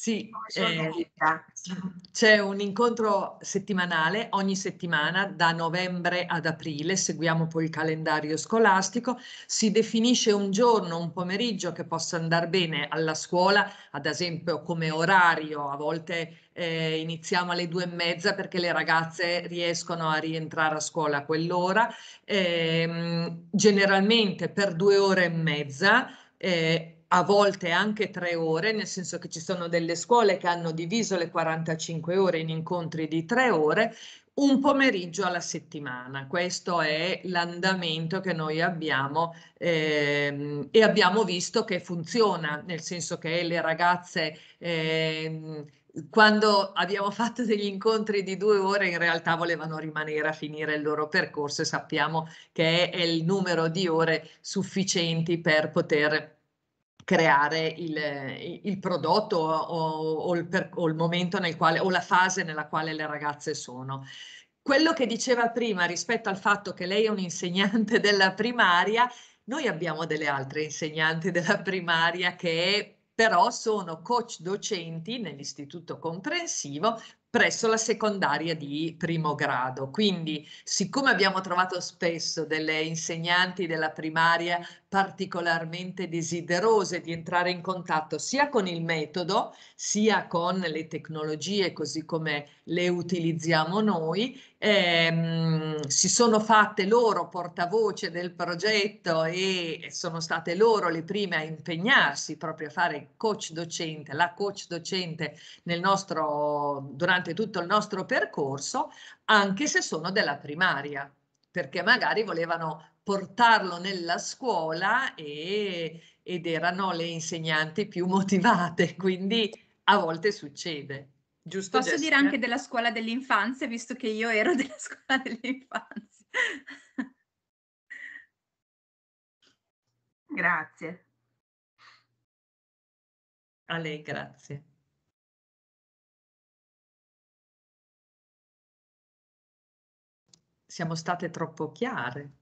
Sì, eh, *laughs* c'è un incontro settimanale ogni settimana da novembre ad aprile, seguiamo poi il calendario scolastico, si definisce un giorno, un pomeriggio che possa andare bene alla scuola, ad esempio come orario, a volte eh, iniziamo alle due e mezza perché le ragazze riescono a rientrare a scuola a quell'ora, eh, generalmente per due ore e mezza. Eh, a volte anche tre ore, nel senso che ci sono delle scuole che hanno diviso le 45 ore in incontri di tre ore, un pomeriggio alla settimana. Questo è l'andamento che noi abbiamo ehm, e abbiamo visto che funziona, nel senso che le ragazze... Ehm, quando abbiamo fatto degli incontri di due ore in realtà volevano rimanere a finire il loro percorso e sappiamo che è il numero di ore sufficienti per poter creare il, eh, il prodotto o, o, il per, o, il momento nel quale, o la fase nella quale le ragazze sono. Quello che diceva prima rispetto al fatto che lei è un insegnante *laughs* della primaria, noi abbiamo delle altre insegnanti della primaria che però sono coach docenti nell'istituto comprensivo presso la secondaria di primo grado. Quindi, siccome abbiamo trovato spesso delle insegnanti della primaria particolarmente desiderose di entrare in contatto sia con il metodo, sia con le tecnologie così come le utilizziamo noi, ehm, si sono fatte loro portavoce del progetto e sono state loro le prime a impegnarsi proprio a fare coach docente, la coach docente nostro, durante tutto il nostro percorso, anche se sono della primaria, perché magari volevano portarlo nella scuola e, ed erano le insegnanti più *laughs* motivate, quindi a volte succede. Giusto, Posso Jessica? dire anche della scuola dell'infanzia, visto che io ero *laughs* della scuola dell'infanzia. *laughs* grazie. A lei grazie. Siamo state troppo chiare.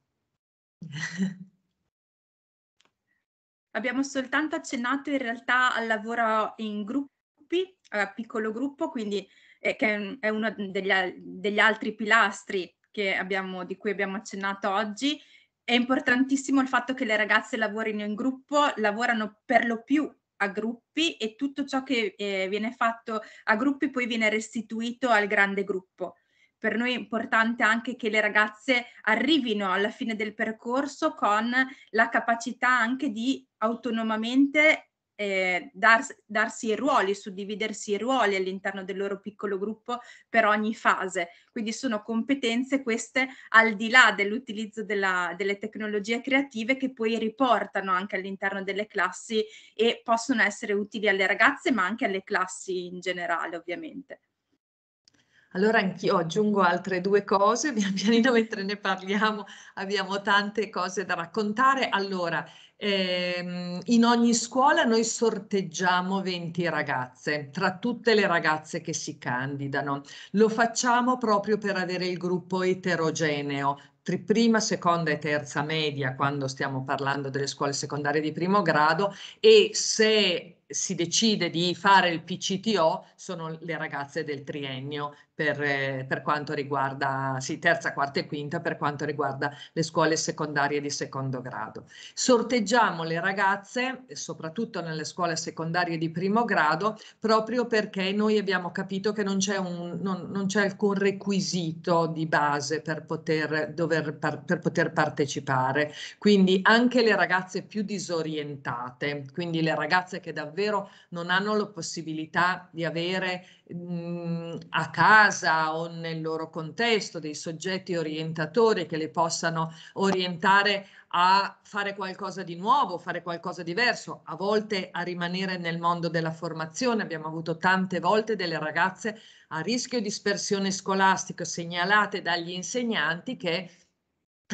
Abbiamo soltanto accennato in realtà al lavoro in gruppo gruppi, a piccolo gruppo, quindi eh, che è uno degli, degli altri pilastri abbiamo, di cui abbiamo accennato oggi. È importantissimo il fatto che le ragazze lavorino in gruppo, lavorano per lo più a gruppi e tutto ciò che eh, viene fatto a gruppi poi viene restituito al grande gruppo. Per noi è importante anche che le ragazze arrivino alla fine del percorso con la capacità anche di autonomamente eh, dar, darsi i ruoli, suddividersi i ruoli all'interno del loro piccolo gruppo per ogni fase. Quindi sono competenze queste al di là dell'utilizzo della, delle tecnologie creative che poi riportano anche all'interno delle classi e possono essere utili alle ragazze ma anche alle classi in generale ovviamente. Allora anch'io aggiungo altre due cose, *laughs* pian pianino mentre ne parliamo abbiamo tante cose da raccontare. Allora, eh, in ogni scuola noi sorteggiamo 20 ragazze tra tutte le ragazze che si candidano. Lo facciamo proprio per avere il gruppo eterogeneo, prima, seconda e terza media quando stiamo parlando delle scuole secondarie di primo grado e se si decide di fare il PCTO sono le ragazze del triennio per, eh, per quanto riguarda, sì, terza, quarta e quinta per quanto riguarda le scuole secondarie di secondo grado. Sorteggiamo le ragazze, soprattutto nelle scuole secondarie di primo grado, proprio perché noi abbiamo capito che non c'è, un, non, non c'è alcun requisito di base per poter, dover, par, per poter partecipare. Quindi anche le ragazze più disorientate, quindi le ragazze che davvero davvero non hanno la possibilità di avere mh, mm, a casa o nel loro contesto dei soggetti orientatori che le possano orientare a fare qualcosa di nuovo, fare qualcosa di diverso, a volte a rimanere nel mondo della formazione. Abbiamo avuto tante volte delle ragazze a rischio di dispersione scolastica segnalate dagli insegnanti che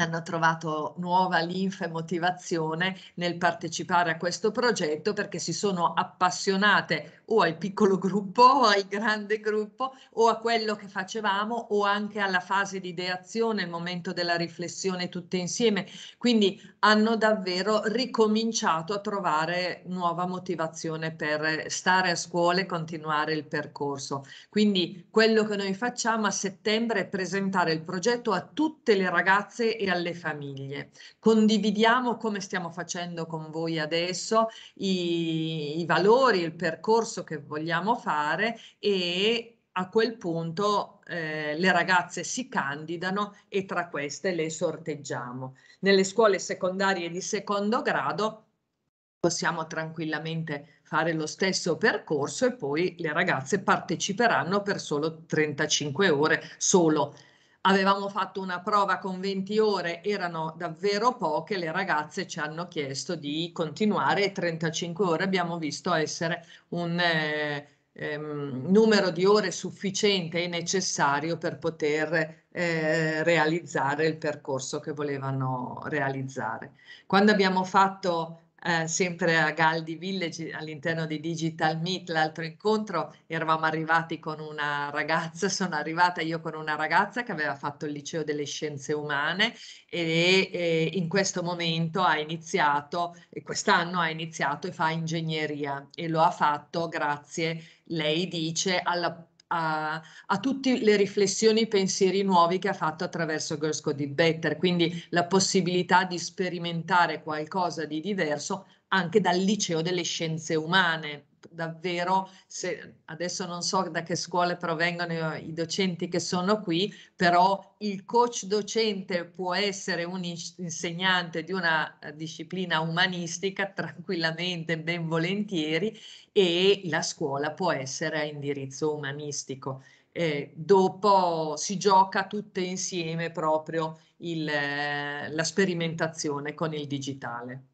hanno trovato nuova linfa e motivazione nel partecipare a questo progetto perché si sono appassionate o al piccolo gruppo o al grande gruppo o a quello che facevamo o anche alla fase di ideazione, il momento della riflessione tutte insieme. Quindi hanno davvero ricominciato a trovare nuova motivazione per stare a scuola e continuare il percorso. Quindi quello che noi facciamo a settembre è presentare il progetto a tutte le ragazze e alle famiglie. Condividiamo come stiamo facendo con voi adesso i, i valori, il percorso che vogliamo fare e a quel punto eh, le ragazze si candidano e tra queste le sorteggiamo. Nelle scuole secondarie di secondo grado possiamo tranquillamente fare lo stesso percorso e poi le ragazze parteciperanno per solo 35 ore, solo avevamo fatto una prova con 20 ore, erano davvero poche, le ragazze ci hanno chiesto di continuare e 35 ore abbiamo visto essere un eh, ehm, numero di ore sufficiente e necessario per poter eh, realizzare il percorso che volevano realizzare. Quando abbiamo fatto eh, sempre a Galdi Village all'interno di Digital Meet, l'altro incontro, eravamo arrivati con una ragazza, *laughs* sono arrivata io con una ragazza che aveva fatto il liceo delle scienze umane e, e in questo momento ha iniziato, quest'anno ha iniziato e fa ingegneria e lo ha fatto grazie, lei dice, alla a, a tutte le riflessioni e pensieri nuovi che ha fatto attraverso Girls Code It Better, quindi la possibilità di sperimentare qualcosa di diverso anche dal liceo delle scienze umane davvero, se, adesso non so da che scuole provengono i docenti che sono qui, però il coach docente può essere un insegnante di una eh, disciplina umanistica tranquillamente, ben volentieri, e la scuola può essere a indirizzo umanistico. Eh, dopo si gioca tutte insieme proprio il, eh, la sperimentazione con il digitale.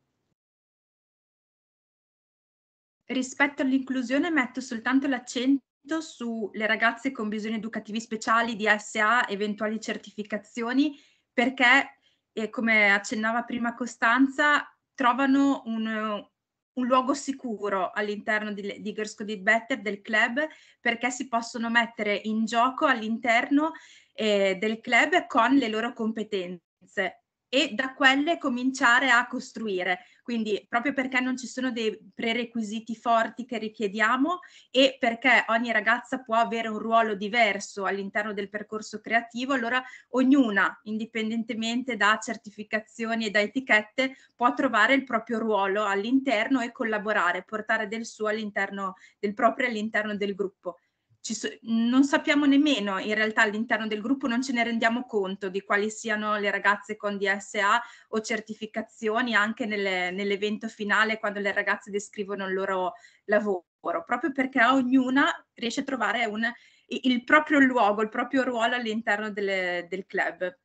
rispetto all'inclusione metto soltanto l'accento sulle ragazze con bisogni educativi speciali, DSA, eventuali certificazioni, perché, eh, come accennava prima Costanza, trovano un, un luogo sicuro all'interno di, di Girls Coded Better, del club, perché si possono mettere in gioco all'interno eh, del club con le loro competenze e da quelle cominciare a costruire. Quindi proprio perché non ci sono dei prerequisiti forti che richiediamo e perché ogni ragazza può avere un ruolo diverso all'interno del percorso creativo, allora ognuna, indipendentemente da certificazioni e da etichette, può trovare il proprio ruolo all'interno e collaborare, portare del suo all'interno del proprio all'interno del gruppo so, non sappiamo nemmeno, in realtà all'interno del gruppo non ce ne rendiamo conto di quali siano le ragazze con DSA o certificazioni anche nelle, nell'evento finale quando le ragazze descrivono il loro lavoro, proprio perché ognuna riesce a trovare un, il proprio luogo, il proprio ruolo all'interno delle, del club.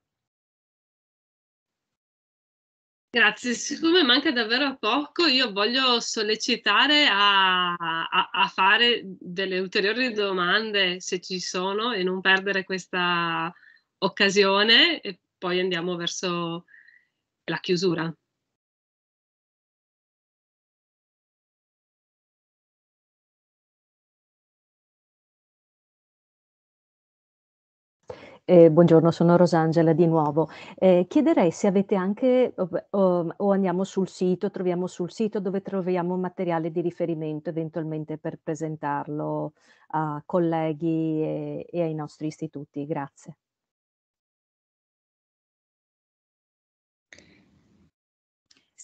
Grazie, siccome manca davvero poco, io voglio sollecitare a, a, a, fare delle ulteriori domande se ci sono e non perdere questa occasione e poi andiamo verso la chiusura. Eh, buongiorno, sono Rosangela di nuovo. Eh, chiederei se avete anche o, o, andiamo sul sito, troviamo sul sito dove troviamo materiale di riferimento eventualmente per presentarlo a colleghi e, e ai nostri istituti. Grazie.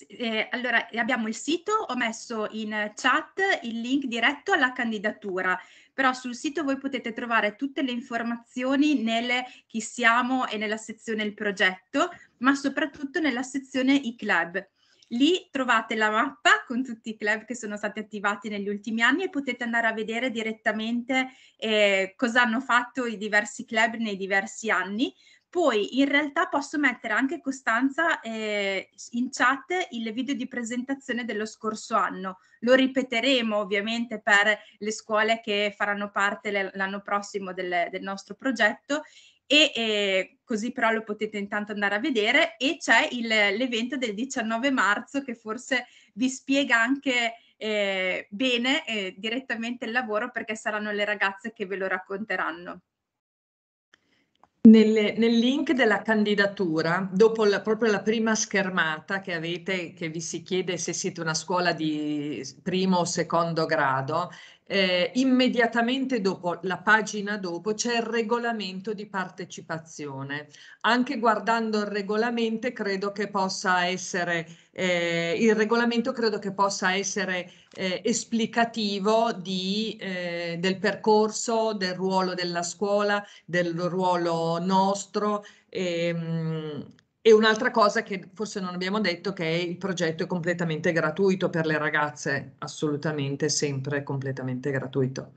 Eh, allora abbiamo il sito, ho messo in chat il link diretto alla candidatura, però sul sito voi potete trovare tutte le informazioni nel chi siamo e nella sezione il progetto, ma soprattutto nella sezione i club. Lì trovate la mappa con tutti i club che sono stati attivati negli ultimi anni e potete andare a vedere direttamente eh, cosa hanno fatto i diversi club nei diversi anni, poi in realtà posso mettere anche Costanza eh, in chat il video di presentazione dello scorso anno. Lo ripeteremo ovviamente per le scuole che faranno parte l'anno prossimo del, del nostro progetto e eh, così però lo potete intanto andare a vedere e c'è l'evento del 19 marzo che forse vi spiega anche eh, bene eh, direttamente il lavoro perché saranno le ragazze che ve lo racconteranno. Nelle, nel link della candidatura, dopo la, proprio la prima schermata che avete, che vi si chiede se siete una scuola di primo o secondo grado, eh, immediatamente dopo, la pagina dopo, c'è il regolamento di partecipazione. Anche guardando il regolamento credo che possa essere, eh, il regolamento credo che possa essere eh, esplicativo di, eh, del percorso, del ruolo della scuola, del ruolo nostro. Ehm, e un'altra cosa che forse non abbiamo detto è che il progetto è completamente gratuito per le ragazze, assolutamente sempre completamente gratuito.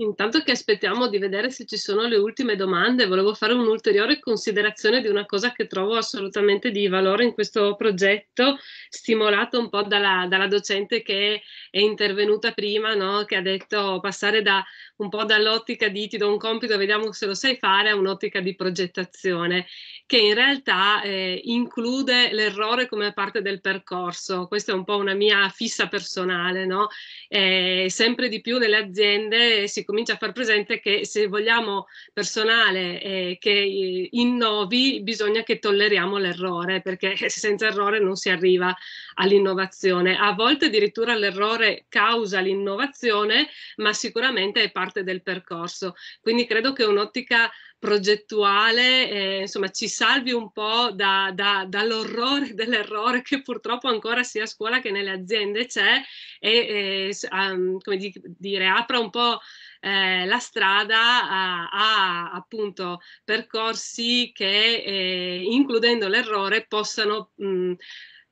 Intanto che aspettiamo di vedere se ci sono le ultime domande, volevo fare un'ulteriore considerazione di una cosa che trovo assolutamente di valore in questo progetto, stimolato un po' dalla, dalla docente che è intervenuta prima, no? che ha detto passare da un po' dall'ottica di ti do un compito, vediamo se lo sai fare, a un'ottica di progettazione, che in realtà eh, include l'errore come parte del percorso. Questa è un po' una mia fissa personale, no? eh, sempre di più nelle aziende si comincia a far presente che se vogliamo personale eh, che innovi bisogna che tolleriamo l'errore perché *laughs* senza errore non si arriva all'innovazione. A volte addirittura l'errore causa l'innovazione ma sicuramente è parte del percorso. Quindi credo che un'ottica progettuale, eh, insomma ci salvi un po' da, da, dall'orrore *laughs* dell'errore che purtroppo ancora sia a scuola che nelle aziende c'è e, e um, come di, dire apra un po' eh, la strada a, a, appunto percorsi che eh, includendo l'errore possano mh,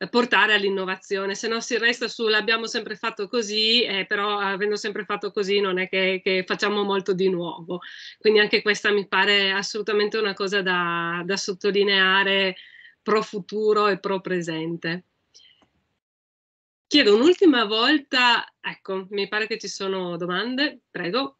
eh, portare all'innovazione, se no si resta sull'abbiamo sempre fatto così, eh, però avendo sempre fatto così non è che, che, facciamo molto di nuovo. Quindi anche questa mi pare assolutamente una cosa da, da sottolineare pro futuro e pro presente. Chiedo un'ultima volta, ecco, mi pare che ci sono domande, prego.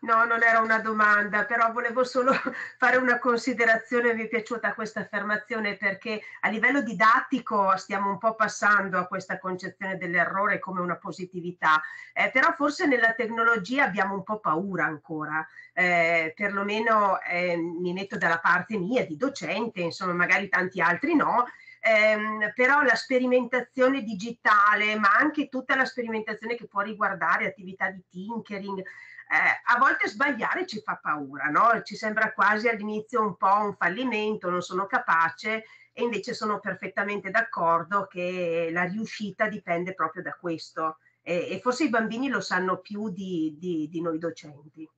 No, non era una domanda, però volevo solo *laughs* fare una considerazione, mi è piaciuta questa affermazione perché a livello didattico stiamo un po' passando a questa concezione dell'errore come una positività, eh, però forse nella tecnologia abbiamo un po' paura ancora, eh, perlomeno eh, mi metto dalla parte mia di docente, insomma magari tanti altri no, ehm, però la sperimentazione digitale, ma anche tutta la sperimentazione che può riguardare attività di tinkering, eh, a volte sbagliare ci fa paura, no? ci sembra quasi all'inizio un po' un fallimento, non sono capace e invece sono perfettamente d'accordo che la riuscita dipende proprio da questo e, e forse i bambini lo sanno più di, di, di noi docenti.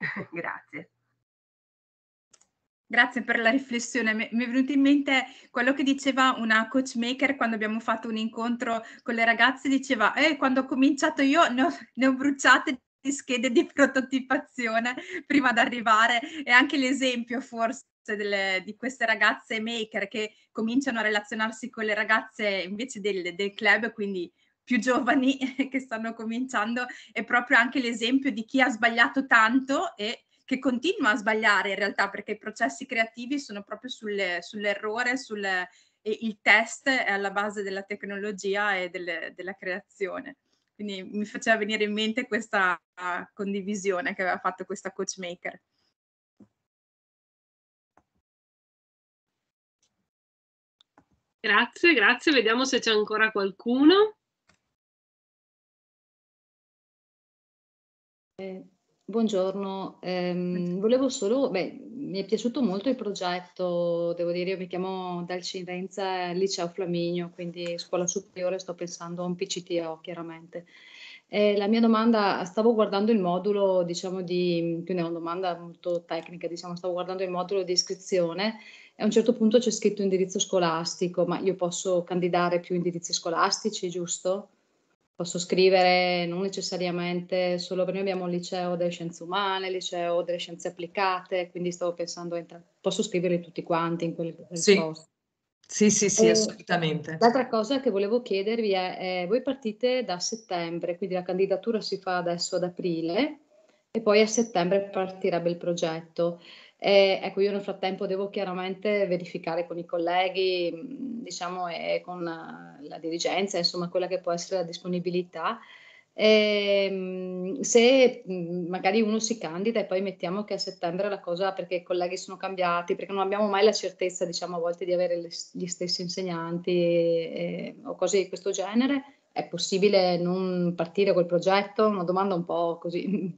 *laughs* Grazie. Grazie per la riflessione. Mi è venuto in mente quello che diceva una coach maker quando abbiamo fatto un incontro con le ragazze, diceva, eh, quando ho cominciato io ne ho, ne ho bruciate schede di prototipazione prima di arrivare e anche l'esempio forse delle, di queste ragazze maker che cominciano a relazionarsi con le ragazze invece del, del club, quindi più giovani *laughs* che stanno cominciando, è proprio anche l'esempio di chi ha sbagliato tanto e che continua a sbagliare in realtà perché i processi creativi sono proprio sul, sull'errore, sul il test è alla base della tecnologia e del, della creazione. Quindi mi faceva venire in mente questa condivisione che aveva fatto questa coachmaker. Grazie, grazie. Vediamo se c'è ancora qualcuno. Eh. Buongiorno, ehm, volevo solo, beh, mi è piaciuto molto il progetto, devo dire, io mi chiamo Renza, Liceo Flaminio, quindi scuola superiore, sto pensando a un PCTO chiaramente. Eh, la mia domanda, stavo guardando il modulo, diciamo, di, quindi è una domanda molto tecnica, diciamo, stavo guardando il modulo di iscrizione e a un certo punto c'è scritto indirizzo scolastico, ma io posso candidare più indirizzi scolastici, giusto? posso scrivere non necessariamente solo perché noi abbiamo un liceo delle scienze umane, il liceo delle scienze applicate, quindi stavo pensando, posso scriverli tutti quanti in quel corso. Sì, sì, sì, e assolutamente. L'altra cosa che volevo chiedervi è, eh, voi partite da settembre, quindi la candidatura si fa adesso ad aprile e poi a settembre partirebbe il progetto. E, ecco, io nel frattempo devo chiaramente verificare con i colleghi, diciamo, e con eh, la dirigenza, insomma, quella che può essere la disponibilità. E, se magari uno si candida e poi mettiamo che a settembre la cosa perché i colleghi sono cambiati, perché non abbiamo mai la certezza, diciamo, a volte di avere le, gli stessi insegnanti e, o cose di questo genere, è possibile non partire col progetto? Una domanda un po' così.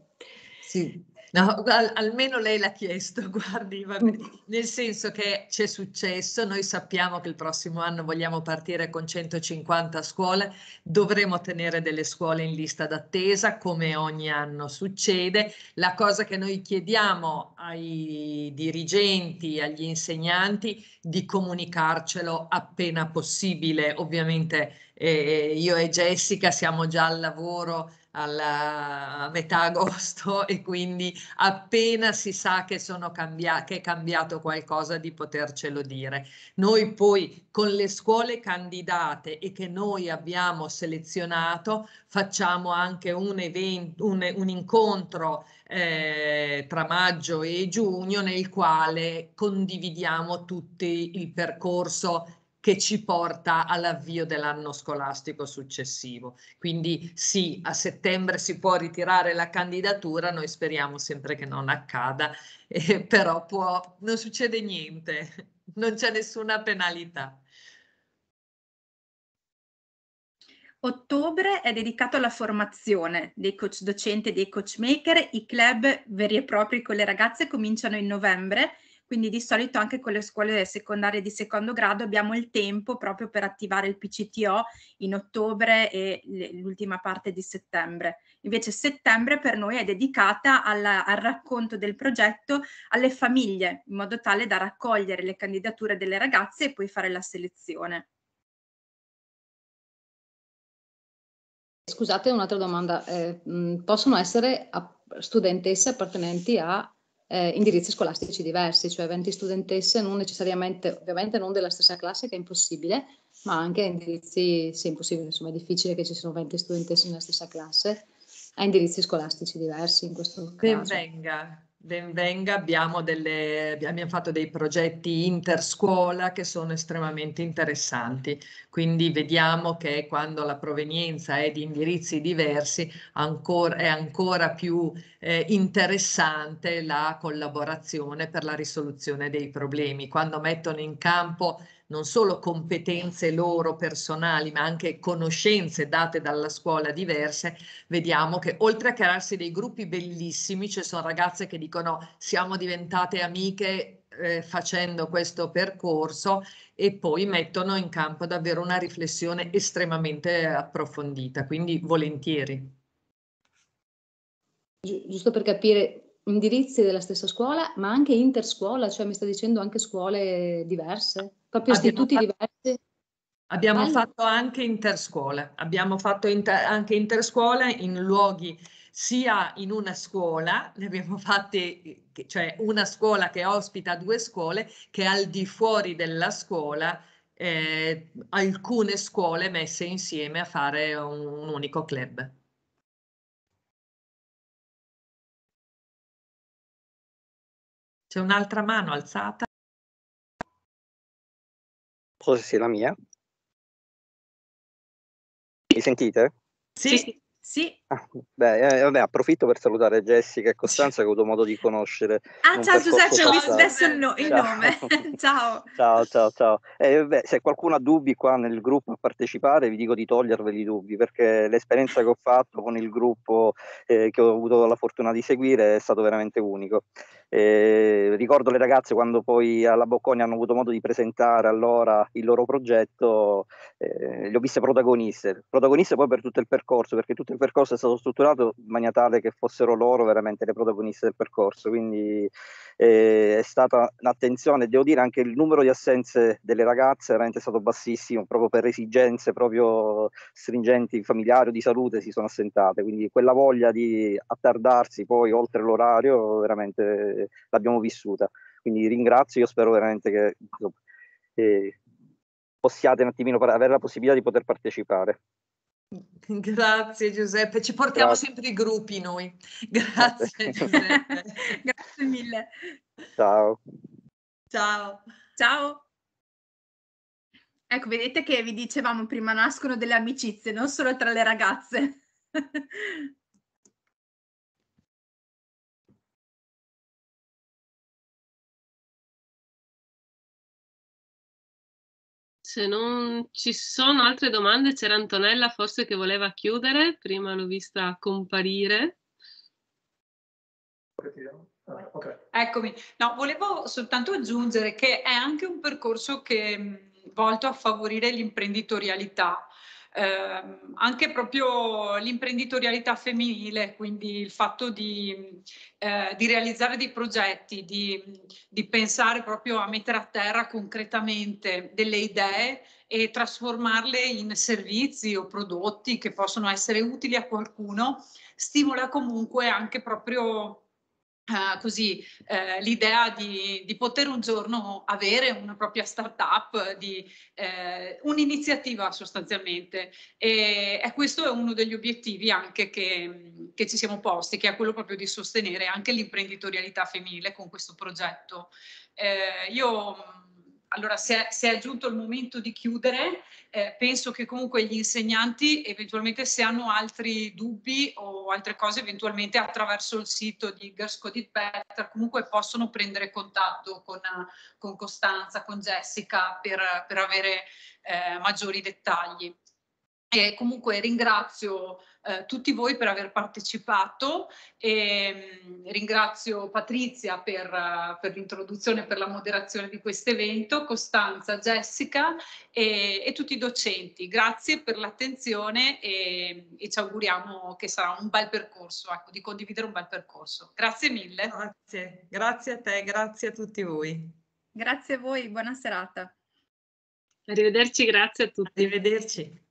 Sì, No, almeno lei l'ha chiesto, *laughs* guardi, mm. nel senso che c'è successo, noi sappiamo che il prossimo anno vogliamo partire con 150 scuole, dovremo tenere delle scuole in lista d'attesa come ogni anno succede. La cosa che noi chiediamo ai dirigenti, agli insegnanti di comunicarcelo appena possibile, ovviamente eh, io e Jessica siamo già al lavoro alla metà agosto *laughs* e quindi appena si sa che, sono cambia- che, è cambiato qualcosa di potercelo dire. Noi poi con le scuole candidate e che noi abbiamo selezionato facciamo anche un, event- un, un incontro eh, tra maggio e giugno nel quale condividiamo tutti il percorso che ci porta all'avvio dell'anno scolastico successivo. Quindi sì, a settembre si può ritirare la candidatura, noi speriamo sempre che non accada, *laughs* eh, però può, non succede niente, *laughs* non c'è nessuna penalità. Ottobre è dedicato alla formazione dei coach docenti e dei coach maker. I club veri e propri con le ragazze cominciano in novembre quindi di solito anche con le scuole secondarie di secondo grado abbiamo il tempo proprio per attivare il PCTO in ottobre e l'ultima parte di settembre. Invece settembre per noi è dedicata alla, al racconto del progetto alle famiglie, in modo tale da raccogliere le candidature delle ragazze e poi fare la selezione. Scusate, un'altra domanda. Eh, possono essere studentesse appartenenti a eh, indirizzi scolastici diversi, cioè 20 studentesse non necessariamente, ovviamente non della stessa classe che è impossibile, ma anche indirizzi, sì, è impossibile, insomma è difficile che ci siano 20 studentesse nella stessa classe, a indirizzi scolastici diversi in questo ben caso. Ben venga, Benvenga, abbiamo, delle, abbiamo fatto dei progetti interscuola che sono estremamente interessanti, quindi vediamo che quando la provenienza è di indirizzi diversi ancora, è ancora più eh, interessante la collaborazione per la risoluzione dei problemi. Quando mettono in campo non solo competenze loro personali, ma anche conoscenze date dalla scuola diverse, vediamo che oltre a crearsi dei gruppi bellissimi, ci sono ragazze che dicono siamo diventate amiche eh, facendo questo percorso e poi mettono in campo davvero una riflessione estremamente approfondita, quindi volentieri. Giusto per capire, indirizzi della stessa scuola, ma anche interscuola, cioè mi sta dicendo anche scuole diverse? proprio abbiamo istituti fatto, diversi. Abbiamo Bello. fatto anche interscuole, abbiamo fatto inter, anche interscuole in luoghi sia in una scuola, ne abbiamo fatte, cioè una scuola che ospita due scuole, che al di fuori della scuola eh, alcune scuole messe insieme a fare un, un unico club. C'è un'altra mano alzata so se sia la mia. Mi sentite? Sì. sì. sì. Ah, beh, eh, vabbè, approfitto per salutare Jessica e Costanza che ho avuto modo di conoscere. Ah, ciao Giuseppe, ho visto adesso il, no- il nome. *laughs* ciao. ciao, ciao, ciao. Eh, beh, se qualcuno ha dubbi qua nel gruppo a partecipare, vi dico di toglierveli i dubbi perché l'esperienza che ho fatto con il gruppo eh, che ho avuto la fortuna di seguire è stato veramente unico. Eh, ricordo le ragazze quando poi alla Bocconi hanno avuto modo di presentare allora il loro progetto, eh, le ho viste protagoniste, protagoniste poi per tutto il percorso, perché tutto il percorso è stato strutturato in maniera tale che fossero loro veramente le protagoniste del percorso, quindi eh, è stata un'attenzione, devo dire anche il numero di assenze delle ragazze veramente è stato bassissimo, proprio per esigenze proprio stringenti familiari o di salute si sono assentate, quindi quella voglia di attardarsi poi oltre l'orario veramente l'abbiamo vissuta. Quindi ringrazio, io spero veramente che insomma, eh, possiate un attimino avere la possibilità di poter partecipare. *laughs* Grazie Giuseppe, ci portiamo Grazie. sempre i gruppi noi. Grazie *laughs* Giuseppe. Grazie mille. Ciao. Ciao. Ciao. Ecco, vedete che vi dicevamo prima, nascono delle amicizie, non solo tra le ragazze. *laughs* se non ci sono altre domande, c'era Antonella forse che voleva chiudere, prima l'ho vista comparire. okay. Eccomi, no, volevo soltanto aggiungere che è anche un percorso che volto a favorire l'imprenditorialità eh, anche proprio l'imprenditorialità femminile, quindi il fatto di, eh, di realizzare dei progetti, di, di pensare proprio a mettere a terra concretamente delle idee e trasformarle in servizi o prodotti che possono essere utili a qualcuno, stimola comunque anche proprio Uh, così uh, l'idea di, di, poter un giorno avere una propria startup, di uh, un'iniziativa sostanzialmente. E, e, questo è uno degli obiettivi anche che, che, ci siamo posti, che è quello proprio di sostenere anche l'imprenditorialità femminile con questo progetto. Eh, io allora, se è, se è, giunto il momento di chiudere, eh, penso che comunque gli insegnanti, eventualmente se hanno altri dubbi o altre cose, eventualmente attraverso il sito di Girls Coded Better, comunque possono prendere contatto con, con Costanza, con Jessica per, per avere eh, maggiori dettagli. E comunque ringrazio eh, tutti voi per aver partecipato e mm, ringrazio Patrizia per, eh, per l'introduzione e per la moderazione di questo evento, Costanza, Jessica e, e, tutti i docenti. Grazie per l'attenzione e, mm, e, ci auguriamo che sarà un bel percorso, ecco, di condividere un bel percorso. Grazie mille. Grazie, grazie a te, grazie a tutti voi. Grazie a voi, buona serata. Arrivederci, grazie a tutti. Arrivederci.